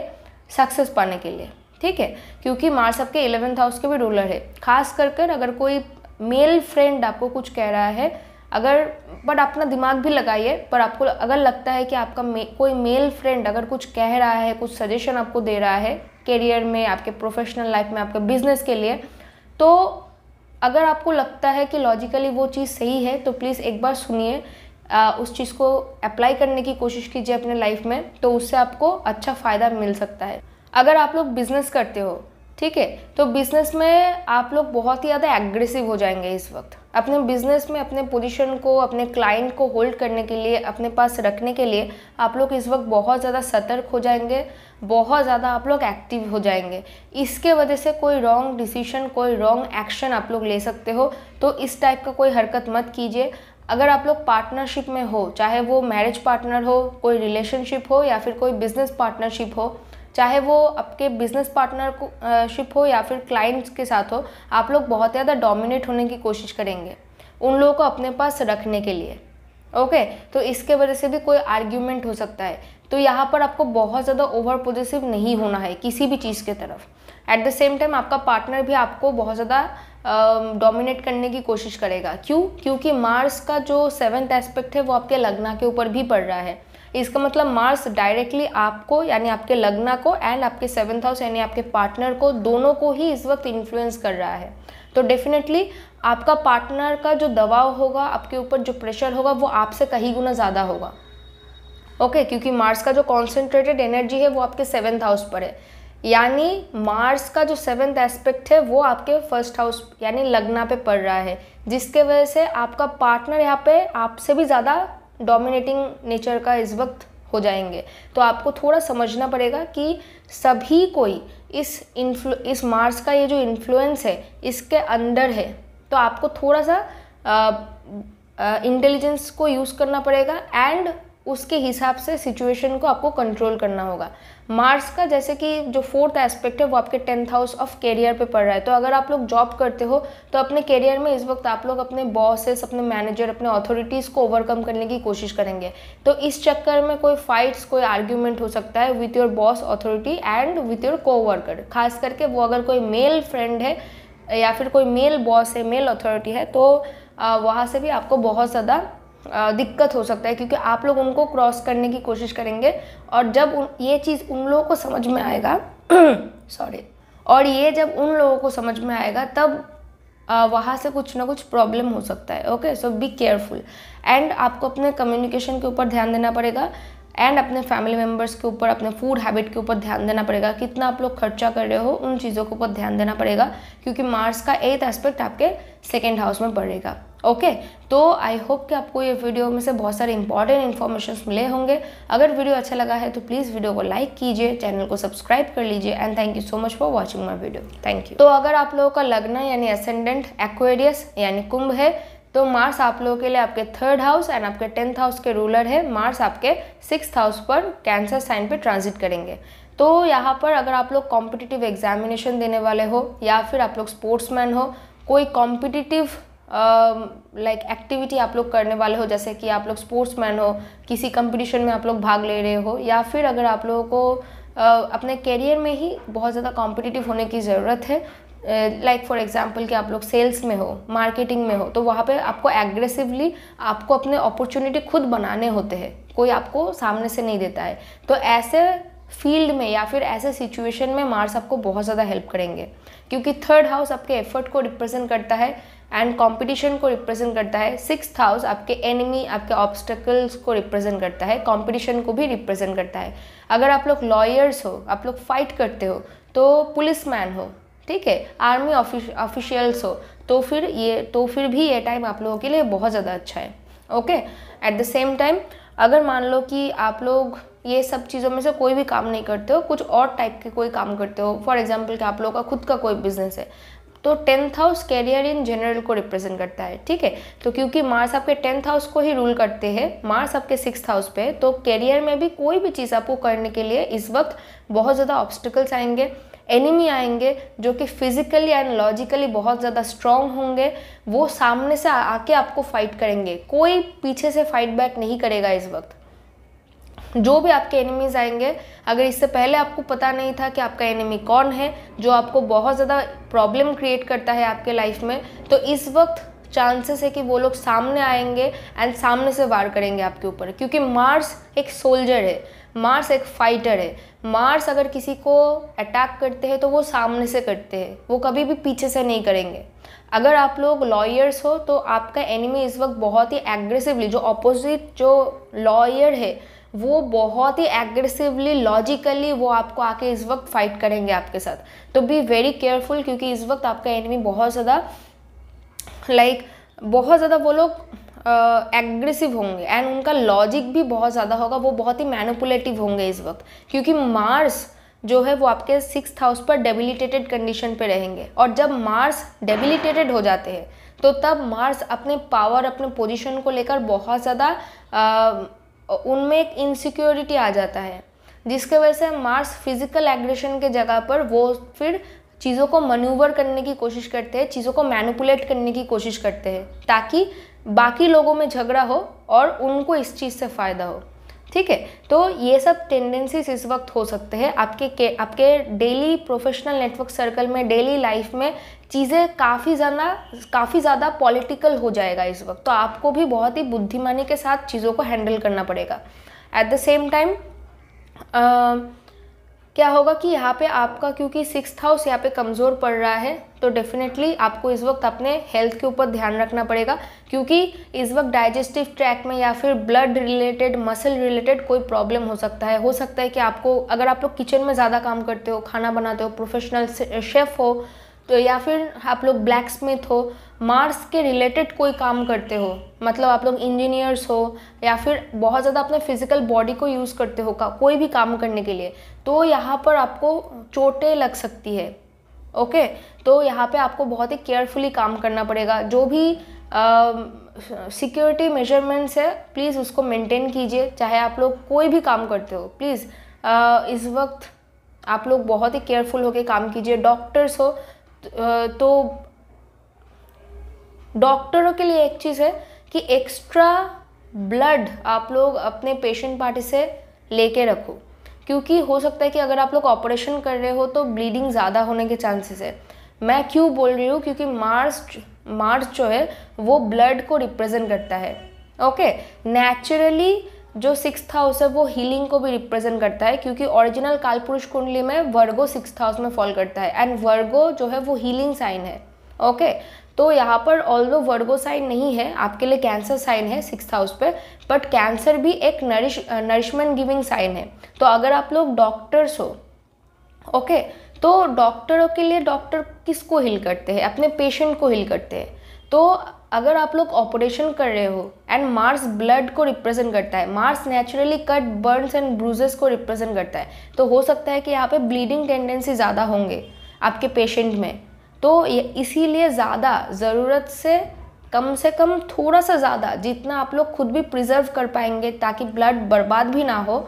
सक्सेस पाने के लिए ठीक है क्योंकि मार्स आपके इलेवेंथ हाउस के भी रूलर है खास कर कर अगर कोई मेल फ्रेंड आपको कुछ कह रहा है अगर बट अपना दिमाग भी लगाइए पर आपको अगर लगता है कि आपका मे, कोई मेल फ्रेंड अगर कुछ कह रहा है कुछ सजेशन आपको दे रहा है करियर में आपके प्रोफेशनल लाइफ में आपके बिजनेस के लिए तो अगर आपको लगता है कि लॉजिकली वो चीज़ सही है तो प्लीज़ एक बार सुनिए उस चीज़ को अप्लाई करने की कोशिश कीजिए अपने लाइफ में तो उससे आपको अच्छा फ़ायदा मिल सकता है अगर आप लोग बिज़नेस करते हो ठीक है तो बिज़नेस में आप लोग बहुत ही ज़्यादा एग्रेसिव हो जाएंगे इस वक्त अपने बिजनेस में अपने पोजीशन को अपने क्लाइंट को होल्ड करने के लिए अपने पास रखने के लिए आप लोग इस वक्त बहुत ज़्यादा सतर्क हो जाएंगे बहुत ज़्यादा आप लोग एक्टिव हो जाएंगे इसके वजह से कोई रॉन्ग डिसीशन कोई रॉन्ग एक्शन आप लोग ले सकते हो तो इस टाइप का कोई हरकत मत कीजिए अगर आप लोग पार्टनरशिप में हो चाहे वो मैरिज पार्टनर हो कोई रिलेशनशिप हो या फिर कोई बिजनेस पार्टनरशिप हो चाहे वो आपके बिजनेस पार्टनर शिप हो या फिर क्लाइंट्स के साथ हो आप लोग बहुत ज़्यादा डोमिनेट होने की कोशिश करेंगे उन लोगों को अपने पास रखने के लिए ओके तो इसके वजह से भी कोई आर्ग्यूमेंट हो सकता है तो यहाँ पर आपको बहुत ज़्यादा ओवर पोजिटिव नहीं होना है किसी भी चीज़ के तरफ एट द सेम टाइम आपका पार्टनर भी आपको बहुत ज़्यादा डोमिनेट करने की कोशिश करेगा क्यों क्योंकि मार्स का जो सेवेंथ एस्पेक्ट है वो आपके लग्ना के ऊपर भी पड़ रहा है इसका मतलब मार्स डायरेक्टली आपको यानी आपके लग्ना को एंड आपके सेवन्थ हाउस यानी आपके पार्टनर को दोनों को ही इस वक्त इन्फ्लुएंस कर रहा है तो डेफिनेटली आपका पार्टनर का जो दबाव होगा आपके ऊपर जो प्रेशर होगा वो आपसे कहीं गुना ज़्यादा होगा ओके okay, क्योंकि मार्स का जो कॉन्सेंट्रेटेड एनर्जी है वो आपके सेवन्थ हाउस पर है यानी मार्स का जो सेवन्थ एस्पेक्ट है वो आपके फर्स्ट हाउस यानी लगना पे पड़ रहा है जिसके वजह से आपका पार्टनर यहाँ पे आपसे भी ज़्यादा डोमिनेटिंग नेचर का इस वक्त हो जाएंगे तो आपको थोड़ा समझना पड़ेगा कि सभी कोई इस इन्फ्लु इस मार्स का ये जो इन्फ्लुएंस है इसके अंदर है तो आपको थोड़ा सा इंटेलिजेंस को यूज़ करना पड़ेगा एंड उसके हिसाब से सिचुएशन को आपको कंट्रोल करना होगा मार्स का जैसे कि जो फोर्थ एस्पेक्ट है वो आपके टेंथ हाउस ऑफ कैरियर पे पड़ रहा है तो अगर आप लोग जॉब करते हो तो अपने कैरियर में इस वक्त आप लोग अपने बॉसेस अपने मैनेजर अपने अथॉरिटीज़ को ओवरकम करने की कोशिश करेंगे तो इस चक्कर में कोई फाइट्स कोई आर्ग्यूमेंट हो सकता है with your boss authority and with your coworker खास करके वो अगर कोई मेल फ्रेंड है या फिर कोई मेल बॉस है मेल अथॉरिटी है तो वहाँ से भी आपको बहुत ज़्यादा दिक्कत हो सकता है क्योंकि आप लोग उनको क्रॉस करने की कोशिश करेंगे और जब उन ये चीज़ उन लोगों को समझ में आएगा सॉरी और ये जब उन लोगों को समझ में आएगा तब वहाँ से कुछ ना कुछ प्रॉब्लम हो सकता है okay so be careful and आपको अपने कम्युनिकेशन के ऊपर ध्यान देना पड़ेगा एंड अपने फैमिली मेम्बर्स के ऊपर अपने फूड हैबिट के ऊपर ध्यान देना पड़ेगा कितना आप लोग खर्चा कर रहे हो उन चीज़ों के ऊपर ध्यान देना पड़ेगा क्योंकि मार्स का एथ एस्पेक्ट आपके सेकेंड हाउस में पड़ेगा ओके तो आई होप कि आपको ये वीडियो में से बहुत सारे इंपॉर्टेंट इन्फॉर्मेशन मिले होंगे अगर वीडियो अच्छा लगा है तो प्लीज़ वीडियो को लाइक कीजिए चैनल को सब्सक्राइब कर लीजिए and thank you so much for watching my video thank you तो अगर आप लोगों का लग्न यानी असेंडेंट एक्वेरियस यानी कुंभ है तो मार्स आप लोगों के लिए आपके थर्ड हाउस एंड आपके टेंथ हाउस के रूलर है मार्स आपके सिक्स हाउस पर कैंसर साइन पे ट्रांजिट करेंगे तो यहाँ पर अगर आप लोग कॉम्पिटिटिव एग्जामिनेशन देने वाले हो या फिर आप लोग स्पोर्ट्समैन हो कोई कॉम्पिटिटिव लाइक एक्टिविटी आप लोग करने वाले हो जैसे कि आप लोग स्पोर्ट्समैन हो किसी कंपटीशन में आप लोग भाग ले रहे हो या फिर अगर आप लोगों को Uh, अपने कैरियर में ही बहुत ज़्यादा कॉम्पिटिटिव होने की ज़रूरत है लाइक फॉर एग्जाम्पल कि आप लोग सेल्स में हो मार्केटिंग में हो तो वहाँ पे आपको एग्रेसिवली आपको अपने अपॉर्चुनिटी खुद बनाने होते हैं कोई आपको सामने से नहीं देता है तो ऐसे फील्ड में या फिर ऐसे सिचुएशन में मार्स आपको बहुत ज़्यादा हेल्प करेंगे क्योंकि थर्ड हाउस आपके एफर्ट को रिप्रेजेंट करता है एंड कंपटीशन को रिप्रेजेंट करता है सिक्स हाउस आपके एनिमी आपके ऑब्स्टकल्स को रिप्रेजेंट करता है कंपटीशन को भी रिप्रेजेंट करता है अगर आप लोग लॉयर्स हो आप लोग फाइट करते हो तो पुलिस मैन हो ठीक है आर्मी ऑफिशियल्स हो तो फिर ये तो फिर भी ये टाइम आप लोगों के लिए बहुत ज़्यादा अच्छा है okay at the same time अगर मान लो कि आप लोग ये सब चीज़ों में से कोई भी काम नहीं करते हो कुछ और टाइप के कोई काम करते हो फॉर एग्जाम्पल कि आप लोगों का खुद का कोई बिजनेस है तो tenth house career in general को रिप्रेजेंट करता है ठीक है तो क्योंकि मार्स आपके टेंथ हाउस को ही रूल करते हैं मार्स आपके सिक्स हाउस पे तो कैरियर में भी कोई भी चीज़ आपको करने के लिए इस वक्त बहुत ज़्यादा ऑब्स्टिकल्स आएंगे एनिमी आएंगे जो कि फिजिकली एंड लॉजिकली बहुत ज़्यादा स्ट्रांग होंगे वो सामने से आके आपको फाइट करेंगे कोई पीछे से फाइट बैक नहीं करेगा इस वक्त जो भी आपके एनिमीज़ आएंगे अगर इससे पहले आपको पता नहीं था कि आपका एनिमी कौन है जो आपको बहुत ज़्यादा प्रॉब्लम क्रिएट करता है आपके लाइफ में तो इस वक्त चांसेस है कि वो लोग सामने आएंगे एंड सामने से वार करेंगे आपके ऊपर क्योंकि मार्स एक सोल्जर है मार्स एक फाइटर है मार्स अगर किसी को अटैक करते हैं तो वो सामने से करते हैं वो कभी भी पीछे से नहीं करेंगे अगर आप लोग लॉयर्स हो तो आपका एनिमी इस वक्त बहुत ही एग्रेसिवली जो अपोजिट जो लॉयर है वो बहुत ही एग्रेसिवली लॉजिकली वो आपको आके इस वक्त फाइट करेंगे आपके साथ तो बी वेरी केयरफुल क्योंकि इस वक्त आपका एनिमी बहुत ज़्यादा लाइक like, बहुत ज़्यादा वो लोग एग्रेसिव uh, होंगे एंड उनका लॉजिक भी बहुत ज़्यादा होगा वो बहुत ही मैनुपुलेटिव होंगे इस वक्त क्योंकि मार्स जो है वो आपके सिक्स हाउस पर डेबिलिटेटेड कंडीशन पे रहेंगे और जब मार्स डेबिलिटेटेड हो जाते हैं तो तब मार्स अपने पावर अपने पोजीशन को लेकर बहुत ज़्यादा उनमें एक इनसिक्योरिटी आ जाता है जिसके वजह से मार्स फिजिकल एग्रेशन के जगह पर वो फिर चीज़ों को मनूवर करने की कोशिश करते हैं चीज़ों को मैनुपुलेट करने की कोशिश करते हैं ताकि बाकी लोगों में झगड़ा हो और उनको इस चीज़ से फ़ायदा हो ठीक है तो ये सब टेंडेंसीज इस वक्त हो सकते हैं आपके के आपके डेली प्रोफेशनल नेटवर्क सर्कल में डेली लाइफ में चीज़ें काफ़ी ज़्यादा काफ़ी ज़्यादा पॉलिटिकल हो जाएगा इस वक्त तो आपको भी बहुत ही बुद्धिमानी के साथ चीज़ों को हैंडल करना पड़ेगा एट द सेम टाइम क्या होगा कि यहाँ पे आपका क्योंकि सिक्स हाउस यहाँ पे कमज़ोर पड़ रहा है तो डेफिनेटली आपको इस वक्त अपने हेल्थ के ऊपर ध्यान रखना पड़ेगा क्योंकि इस वक्त डाइजेस्टिव ट्रैक में या फिर ब्लड रिलेटेड मसल रिलेटेड कोई प्रॉब्लम हो सकता है हो सकता है कि आपको अगर आप लोग किचन में ज़्यादा काम करते हो खाना बनाते हो प्रोफेशनल शेफ़ हो तो या फिर आप लोग ब्लैक स्मिथ हो मार्स के रिलेटेड कोई काम करते हो मतलब आप लोग इंजीनियर्स हो या फिर बहुत ज़्यादा अपने फिजिकल बॉडी को यूज़ करते हो का, कोई भी काम करने के लिए तो यहाँ पर आपको चोटें लग सकती है ओके तो यहाँ पे आपको बहुत ही केयरफुली काम करना पड़ेगा जो भी सिक्योरिटी मेजरमेंट्स है प्लीज़ उसको मेंटेन कीजिए चाहे आप लोग कोई भी काम करते हो प्लीज़ इस वक्त आप लोग बहुत ही केयरफुल होकर काम कीजिए डॉक्टर्स हो तो डॉक्टरों के लिए एक चीज़ है कि एक्स्ट्रा ब्लड आप लोग अपने पेशेंट पार्टी से लेके रखो क्योंकि हो सकता है कि अगर आप लोग ऑपरेशन कर रहे हो तो ब्लीडिंग ज़्यादा होने के चांसेस है मैं क्यों बोल रही हूँ क्योंकि मार्स मार्स जो है वो ब्लड को रिप्रेजेंट करता है ओके नेचुरली जो सिक्स हाउस है वो हीलिंग को भी रिप्रेजेंट करता है क्योंकि ओरिजिनल कालपुरुष कुंडली में वर्गो सिक्स हाउस में फॉल करता है एंड वर्गो जो है वो हीलिंग साइन है ओके okay? तो यहाँ पर ऑल दो वर्गो साइन नहीं है आपके लिए कैंसर साइन है सिक्स हाउस पे बट कैंसर भी एक नरिश नरिशमेंट गिविंग साइन है तो अगर आप लोग डॉक्टर्स हो ओके okay? तो डॉक्टरों के लिए डॉक्टर किसको हील करते हैं अपने पेशेंट को हील करते हैं तो अगर आप लोग ऑपरेशन कर रहे हो एंड मार्स ब्लड को रिप्रेजेंट करता है Mars naturally cut burns and bruises को रिप्रेजेंट करता है तो हो सकता है कि यहाँ पे ब्लीडिंग टेंडेंसी ज़्यादा होंगे आपके पेशेंट में तो इसीलिए ज़्यादा ज़रूरत से कम से कम थोड़ा सा ज़्यादा जितना आप लोग खुद भी प्रिजर्व कर पाएंगे ताकि ब्लड बर्बाद भी ना हो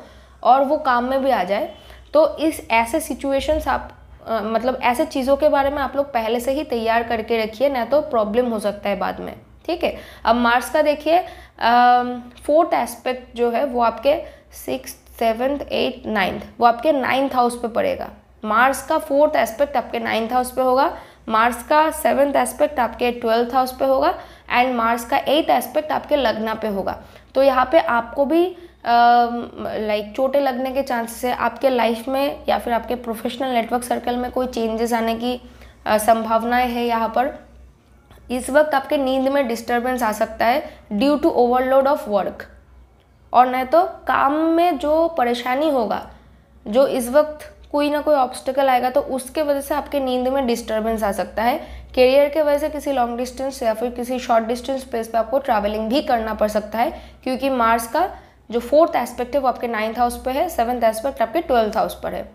और वो काम में भी आ जाए तो इस ऐसे सिचुएशंस आप आ, मतलब ऐसे चीज़ों के बारे में आप लोग पहले से ही तैयार करके रखिए ना तो प्रॉब्लम हो सकता है बाद में ठीक है अब मार्स का देखिए फोर्थ एस्पेक्ट जो है वो आपके सिक्स सेवन्थ एट नाइन्थ वो आपके नाइन्थ हाउस पे पड़ेगा मार्स का फोर्थ एस्पेक्ट आपके नाइन्थ हाउस पे होगा मार्स का सेवन्थ एस्पेक्ट आपके ट्वेल्थ हाउस पे होगा एंड मार्स का एट्थ एस्पेक्ट आपके लग्ना पे होगा तो यहाँ पे आपको भी लाइक चोटें लगने के चांसेस है आपके लाइफ में या फिर आपके प्रोफेशनल नेटवर्क सर्कल में कोई चेंजेस आने की संभावनाएं है यहाँ पर इस वक्त आपके नींद में डिस्टर्बेंस आ सकता है due to overload of work और नहीं तो काम में जो परेशानी होगा जो इस वक्त कोई ना कोई ऑब्स्टिकल आएगा तो उसके वजह से आपके नींद में डिस्टर्बेंस आ सकता है करियर के वजह से किसी लॉन्ग डिस्टेंस या फिर किसी शॉर्ट डिस्टेंस स्पेस पे आपको ट्रैवलिंग भी करना पड़ सकता है क्योंकि मार्स का जो फोर्थ एस्पेक्ट है वो आपके नाइन्थ हाउस पर है सेवन्थ एस्पेक्ट आपके ट्वेल्थ हाउस पर है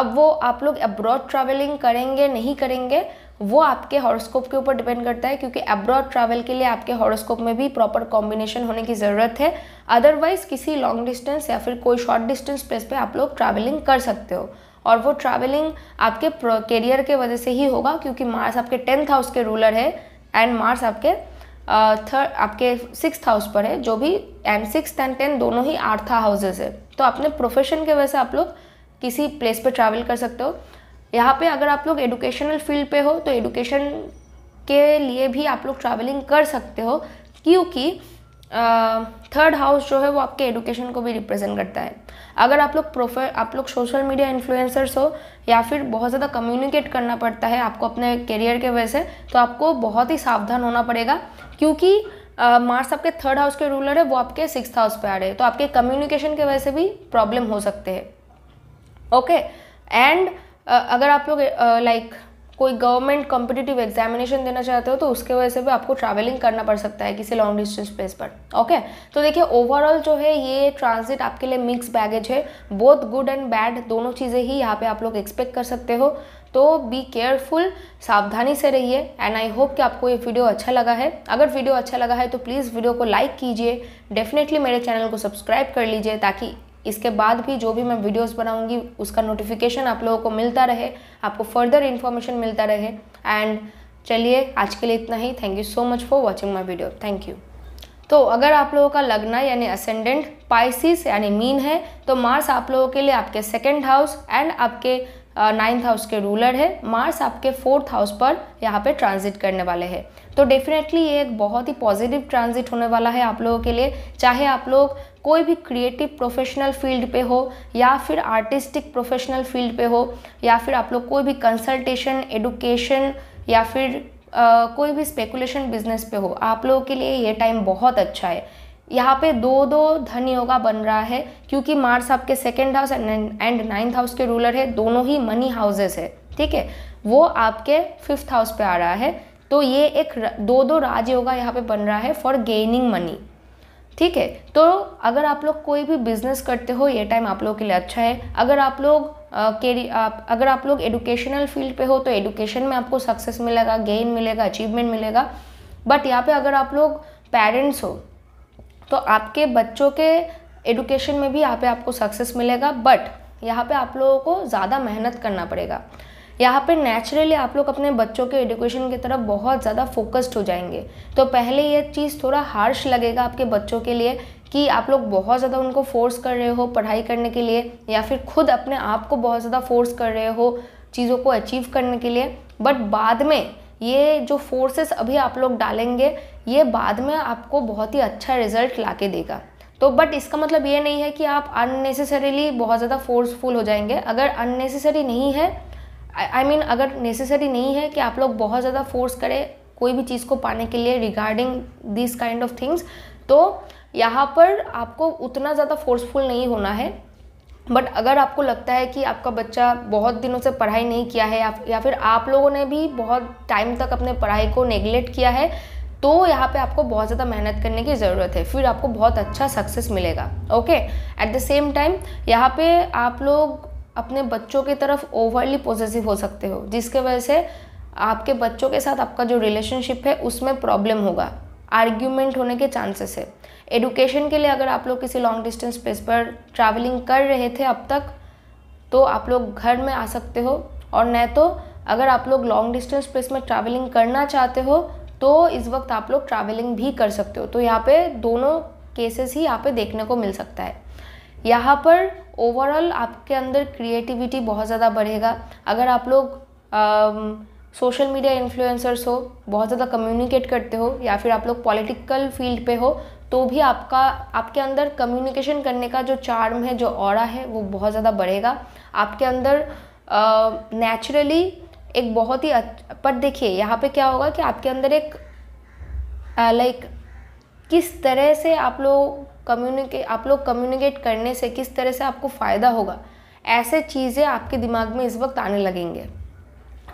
अब वो आप लोग अब्रॉड ट्रैवलिंग करेंगे नहीं करेंगे वो आपके हॉरोस्कोप के ऊपर डिपेंड करता है क्योंकि अब्रॉड ट्रैवल के लिए आपके हॉरोस्कोप में भी प्रॉपर कॉम्बिनेशन होने की ज़रूरत है अदरवाइज किसी लॉन्ग डिस्टेंस या फिर कोई शॉर्ट डिस्टेंस प्लेस पे आप लोग ट्रैवलिंग कर सकते हो और वो ट्रैवलिंग आपके करियर के वजह से ही होगा क्योंकि मार्स आपके टेंथ हाउस के रूलर है एंड मार्स आपके थर्ड आपके सिक्स हाउस पर है जो भी एंड सिक्स एंड टेन दोनों ही आर्था हाउसेज है तो अपने प्रोफेशन के वजह से आप लोग किसी प्लेस पर ट्रैवल कर सकते हो यहाँ पे अगर आप लोग एडुकेशनल फील्ड पे हो तो एडुकेशन के लिए भी आप लोग ट्रैवलिंग कर सकते हो क्योंकि थर्ड हाउस जो है वो आपके एडुकेशन को भी रिप्रेजेंट करता है अगर आप लोग प्रोफे आप लोग सोशल मीडिया इन्फ्लुएंसर्स हो या फिर बहुत ज़्यादा कम्युनिकेट करना पड़ता है आपको अपने करियर के वजह से तो आपको बहुत ही सावधान होना पड़ेगा क्योंकि मार्स uh, आपके थर्ड हाउस के रूलर है वो आपके सिक्स हाउस पे आ रहे हैं तो आपके कम्युनिकेशन के वजह से भी प्रॉब्लम हो सकते हैं ओके एंड अगर आप लोग लाइक uh, like, कोई गवर्नमेंट कॉम्पिटिटिव एग्जामिनेशन देना चाहते हो तो उसके वजह से भी आपको ट्रैवलिंग करना पड़ सकता है किसी लॉन्ग डिस्टेंस प्लेस पर ओके तो देखिए ओवरऑल जो है ये ट्रांजिट आपके लिए मिक्स बैगेज है बोथ गुड एंड बैड दोनों चीज़ें ही यहाँ पे आप लोग एक्सपेक्ट कर सकते हो तो बी केयरफुल सावधानी से रहिए एंड आई होप कि आपको ये वीडियो अच्छा लगा है अगर वीडियो अच्छा लगा है तो प्लीज़ वीडियो को लाइक कीजिए डेफिनेटली मेरे चैनल को सब्सक्राइब कर लीजिए ताकि इसके बाद भी जो भी मैं वीडियोस बनाऊंगी उसका नोटिफिकेशन आप लोगों को मिलता रहे आपको फर्दर इन्फॉर्मेशन मिलता रहे एंड चलिए आज के लिए इतना ही thank you so much for watching my video thank you तो अगर आप लोगों का लगना यानी असेंडेंट पाइसिस यानी मीन है तो मार्स आप लोगों के लिए आपके सेकेंड हाउस एंड आपके नाइन्थ हाउस के रूलर है मार्स आपके फोर्थ हाउस पर यहाँ पे ट्रांजिट करने वाले हैं तो डेफिनेटली ये एक बहुत ही पॉजिटिव ट्रांजिट होने वाला है आप लोगों के लिए चाहे आप लोग कोई भी क्रिएटिव प्रोफेशनल फील्ड पे हो या फिर आर्टिस्टिक प्रोफेशनल फील्ड पे हो या फिर आप लोग कोई भी कंसल्टेशन एडुकेशन या फिर आ, कोई भी स्पेकुलेशन बिजनेस पे हो आप लोगों के लिए ये टाइम बहुत अच्छा है यहाँ पे दो दो धन योगा बन रहा है क्योंकि मार्स आपके second house and ninth house के रूलर है दोनों ही मनी हाउसेस है ठीक है वो आपके फिफ्थ हाउस पे आ रहा है तो ये एक दो दो राजयोगा यहाँ पे बन रहा है फॉर गेनिंग मनी ठीक है तो अगर आप लोग कोई भी बिजनेस करते हो ये टाइम आप लोग के लिए अच्छा है अगर आप लोग कैरी आप अगर आप लोग एडुकेशनल फील्ड पे हो तो एडुकेशन में आपको सक्सेस मिलेगा गेन मिलेगा अचीवमेंट मिलेगा बट यहाँ पे अगर आप लोग पेरेंट्स हो तो आपके बच्चों के एडुकेशन में भी यहाँ पे आपको सक्सेस मिलेगा बट यहाँ पे आप लोगों को ज़्यादा मेहनत करना पड़ेगा यहाँ पे नेचुरली आप लोग अपने बच्चों के एडुकेशन की तरफ बहुत ज़्यादा फोकस्ड हो जाएंगे तो पहले ये चीज़ थोड़ा हार्श लगेगा आपके बच्चों के लिए कि आप लोग बहुत ज़्यादा उनको फोर्स कर रहे हो पढ़ाई करने के लिए या फिर खुद अपने आप को बहुत ज़्यादा फोर्स कर रहे हो चीज़ों को अचीव करने के लिए बट बाद में ये जो फोर्सेस अभी आप लोग डालेंगे ये बाद में आपको बहुत ही अच्छा रिजल्ट ला के देगा तो बट इसका मतलब ये नहीं है कि आप अननेसेसरीली बहुत ज़्यादा फोर्सफुल हो जाएंगे अगर अननेसेसरी नहीं है आई मीन अगर नेसेसरी नहीं है कि आप लोग बहुत ज़्यादा फोर्स करें कोई भी चीज़ को पाने के लिए regarding this kind of things तो यहाँ पर आपको उतना ज़्यादा फोर्सफुल नहीं होना है बट अगर आपको लगता है कि आपका बच्चा बहुत दिनों से पढ़ाई नहीं किया है या फिर आप लोगों ने भी बहुत टाइम तक अपने पढ़ाई को नेग्लेक्ट किया है तो यहाँ पे आपको बहुत ज़्यादा मेहनत करने की ज़रूरत है फिर आपको बहुत अच्छा सक्सेस मिलेगा okay at the same time यहाँ पे आप लोग अपने बच्चों की तरफ ओवरली पॉजिटिव हो सकते हो जिसके वजह से आपके बच्चों के साथ आपका जो रिलेशनशिप है उसमें प्रॉब्लम होगा आर्ग्यूमेंट होने के चांसेस है एडुकेशन के लिए अगर आप लोग किसी लॉन्ग डिस्टेंस प्लेस पर ट्रैवलिंग कर रहे थे अब तक तो आप लोग घर में आ सकते हो और न तो अगर आप लोग लॉन्ग डिस्टेंस प्लेस में ट्रैवलिंग करना चाहते हो तो इस वक्त आप लोग ट्रैवलिंग भी कर सकते हो तो यहाँ पे दोनों केसेस ही यहाँ पे देखने को मिल सकता है यहाँ पर ओवरऑल आपके अंदर क्रिएटिविटी बहुत ज़्यादा बढ़ेगा अगर आप लोग सोशल मीडिया इन्फ्लुएंसर्स हो बहुत ज़्यादा कम्युनिकेट करते हो या फिर आप लोग पॉलिटिकल फील्ड पे हो तो भी आपका आपके अंदर कम्युनिकेशन करने का जो चार्म है जो और है वो बहुत ज़्यादा बढ़ेगा आपके अंदर नेचुरली uh, एक बहुत ही पर देखिए यहाँ पे क्या होगा कि आपके अंदर एक लाइक किस तरह से आप लोग कम्युनिके आप लोग कम्युनिकेट करने से किस तरह से आपको फ़ायदा होगा ऐसे चीज़ें आपके दिमाग में इस वक्त आने लगेंगे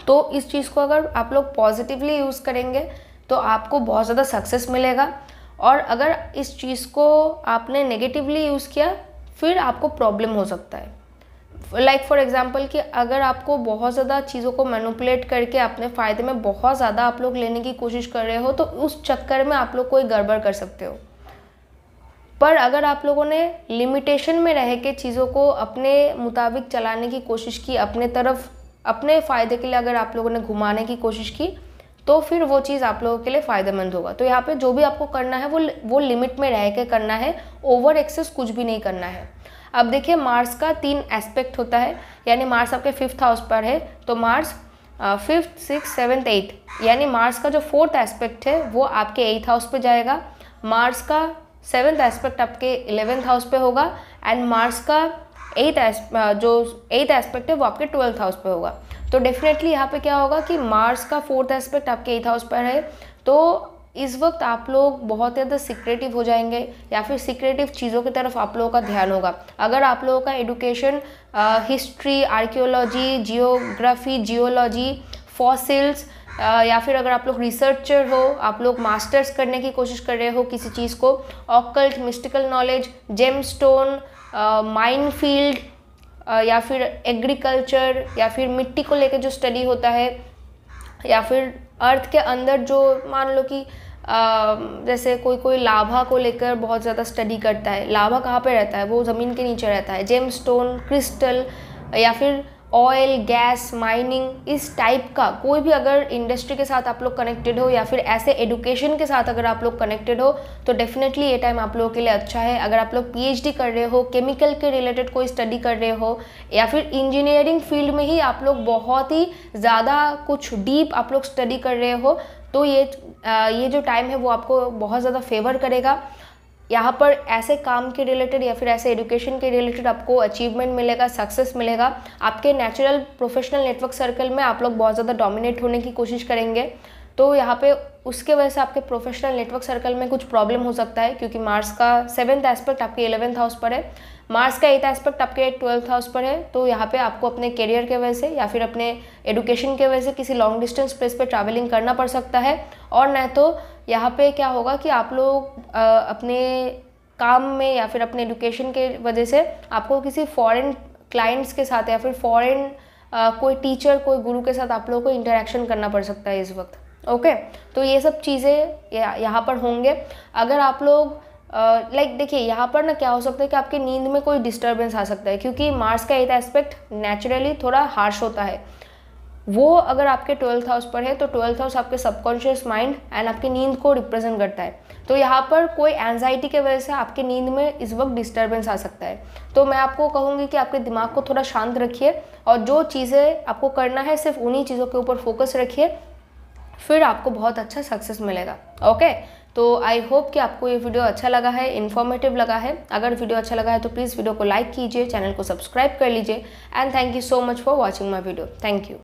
तो इस चीज़ को अगर आप लोग पॉजिटिवली यूज़ करेंगे तो आपको बहुत ज़्यादा सक्सेस मिलेगा और अगर इस चीज़ को आपने नेगेटिवली यूज़ किया फिर आपको प्रॉब्लम हो सकता है लाइक फॉर एग्जाम्पल कि अगर आपको बहुत ज़्यादा चीज़ों को मैनुपलेट करके अपने फ़ायदे में बहुत ज़्यादा आप लोग लेने की कोशिश कर रहे हो तो उस चक्कर में आप लोग कोई गड़बड़ कर सकते हो पर अगर आप लोगों ने लिमिटेशन में रह के चीज़ों को अपने मुताबिक चलाने की कोशिश की अपने तरफ अपने फ़ायदे के लिए अगर आप लोगों ने घुमाने की कोशिश की तो फिर वो चीज़ आप लोगों के लिए फ़ायदेमंद होगा तो यहाँ पे जो भी आपको करना है वो वो लिमिट में रह के करना है ओवर एक्सेस कुछ भी नहीं करना है अब देखिए मार्स का तीन एस्पेक्ट होता है यानी मार्स आपके फिफ्थ हाउस पर है तो Mars fifth six seventh eighth यानी मार्स का जो फोर्थ एस्पेक्ट है वो आपके एट्थ हाउस पे जाएगा मार्स का सेवन्थ एस्पेक्ट आपके इलेवेंथ हाउस पे होगा एंड मार्स का एट जो एट्थ एस्पेक्ट है वो आपके ट्वेल्थ हाउस पे होगा तो डेफिनेटली यहाँ पे क्या होगा कि मार्स का फोर्थ एस्पेक्ट आपके एट्थ हाउस पर है तो इस वक्त आप लोग बहुत ज़्यादा सिक्रेटिव हो जाएंगे या फिर सिक्रेटिव चीज़ों की तरफ आप लोगों का ध्यान होगा अगर आप लोगों का education history archaeology geography geology fossils या फिर अगर आप लोग रिसर्चर हो आप लोग मास्टर्स करने की कोशिश कर रहे हो किसी चीज़ को occult mystical knowledge gem stone mind field या फिर एग्रीकल्चर या फिर मिट्टी को लेकर जो स्टडी होता है या फिर अर्थ के अंदर जो मान लो कि जैसे कोई कोई लाभा को लेकर बहुत ज़्यादा स्टडी करता है लाभा कहाँ पे रहता है वो ज़मीन के नीचे रहता है जेम स्टोन क्रिस्टल या फिर ऑयल गैस माइनिंग इस टाइप का कोई भी अगर इंडस्ट्री के साथ आप लोग कनेक्टेड हो या फिर ऐसे एडुकेशन के साथ अगर आप लोग कनेक्टेड हो तो डेफिनेटली ये टाइम आप लोगों के लिए अच्छा है अगर आप लोग पीएचडी कर रहे हो केमिकल के रिलेटेड कोई स्टडी कर रहे हो या फिर इंजीनियरिंग फील्ड में ही आप लोग बहुत ही ज़्यादा कुछ डीप आप लोग स्टडी कर रहे हो तो ये आ, ये जो टाइम है वो आपको बहुत ज़्यादा फेवर करेगा यहाँ पर ऐसे काम के रिलेटेड या फिर ऐसे एजुकेशन के रिलेटेड आपको अचीवमेंट मिलेगा सक्सेस मिलेगा आपके नेचुरल प्रोफेशनल नेटवर्क सर्कल में आप लोग बहुत ज़्यादा डोमिनेट होने की कोशिश करेंगे तो यहाँ पे उसके वजह से आपके प्रोफेशनल नेटवर्क सर्कल में कुछ प्रॉब्लम हो सकता है क्योंकि मार्स का सेवेंथ एस्पेक्ट आपके एलेवेंथ हाउस पर है मार्स का एथ एस्पेक्ट आपके ट्वेल्थ हाउस पर है तो यहाँ पे आपको अपने करियर के वजह से या फिर अपने एडुकेशन के वजह से किसी लॉन्ग डिस्टेंस प्लेस पर ट्रैवलिंग करना पड़ सकता है और न तो यहाँ पे क्या होगा कि आप लोग अपने काम में या फिर अपने एडुकेशन के वजह से आपको किसी फॉरेन क्लाइंट्स के साथ या फिर फॉरेन कोई टीचर कोई गुरु के साथ आप लोगों को इंटरेक्शन करना पड़ सकता है इस वक्त ओके तो ये सब चीज़ें यहाँ पर होंगे अगर आप लोग लाइक देखिए यहाँ पर ना क्या हो सकता है कि आपकी नींद में कोई डिस्टर्बेंस आ सकता है क्योंकि मार्स का एथ एस्पेक्ट नेचुरली थोड़ा हार्श होता है वो अगर आपके ट्वेल्थ हाउस पर है तो ट्वेल्थ हाउस आपके सबकॉन्शियस माइंड एंड आपकी नींद को रिप्रेजेंट करता है तो यहाँ पर कोई एनजाइटी के वजह से आपकी नींद में इस वक्त डिस्टर्बेंस आ सकता है तो मैं आपको कहूँगी कि आपके दिमाग को थोड़ा शांत रखिए और जो चीज़ें आपको करना है सिर्फ उन्हीं चीज़ों के ऊपर फोकस रखिए फिर आपको बहुत अच्छा सक्सेस मिलेगा ओके तो आई होप कि आपको ये वीडियो अच्छा लगा है इन्फॉर्मेटिव लगा है अगर वीडियो अच्छा लगा है तो प्लीज़ वीडियो को लाइक कीजिए चैनल को सब्सक्राइब कर लीजिए and thank you so much for watching my video thank you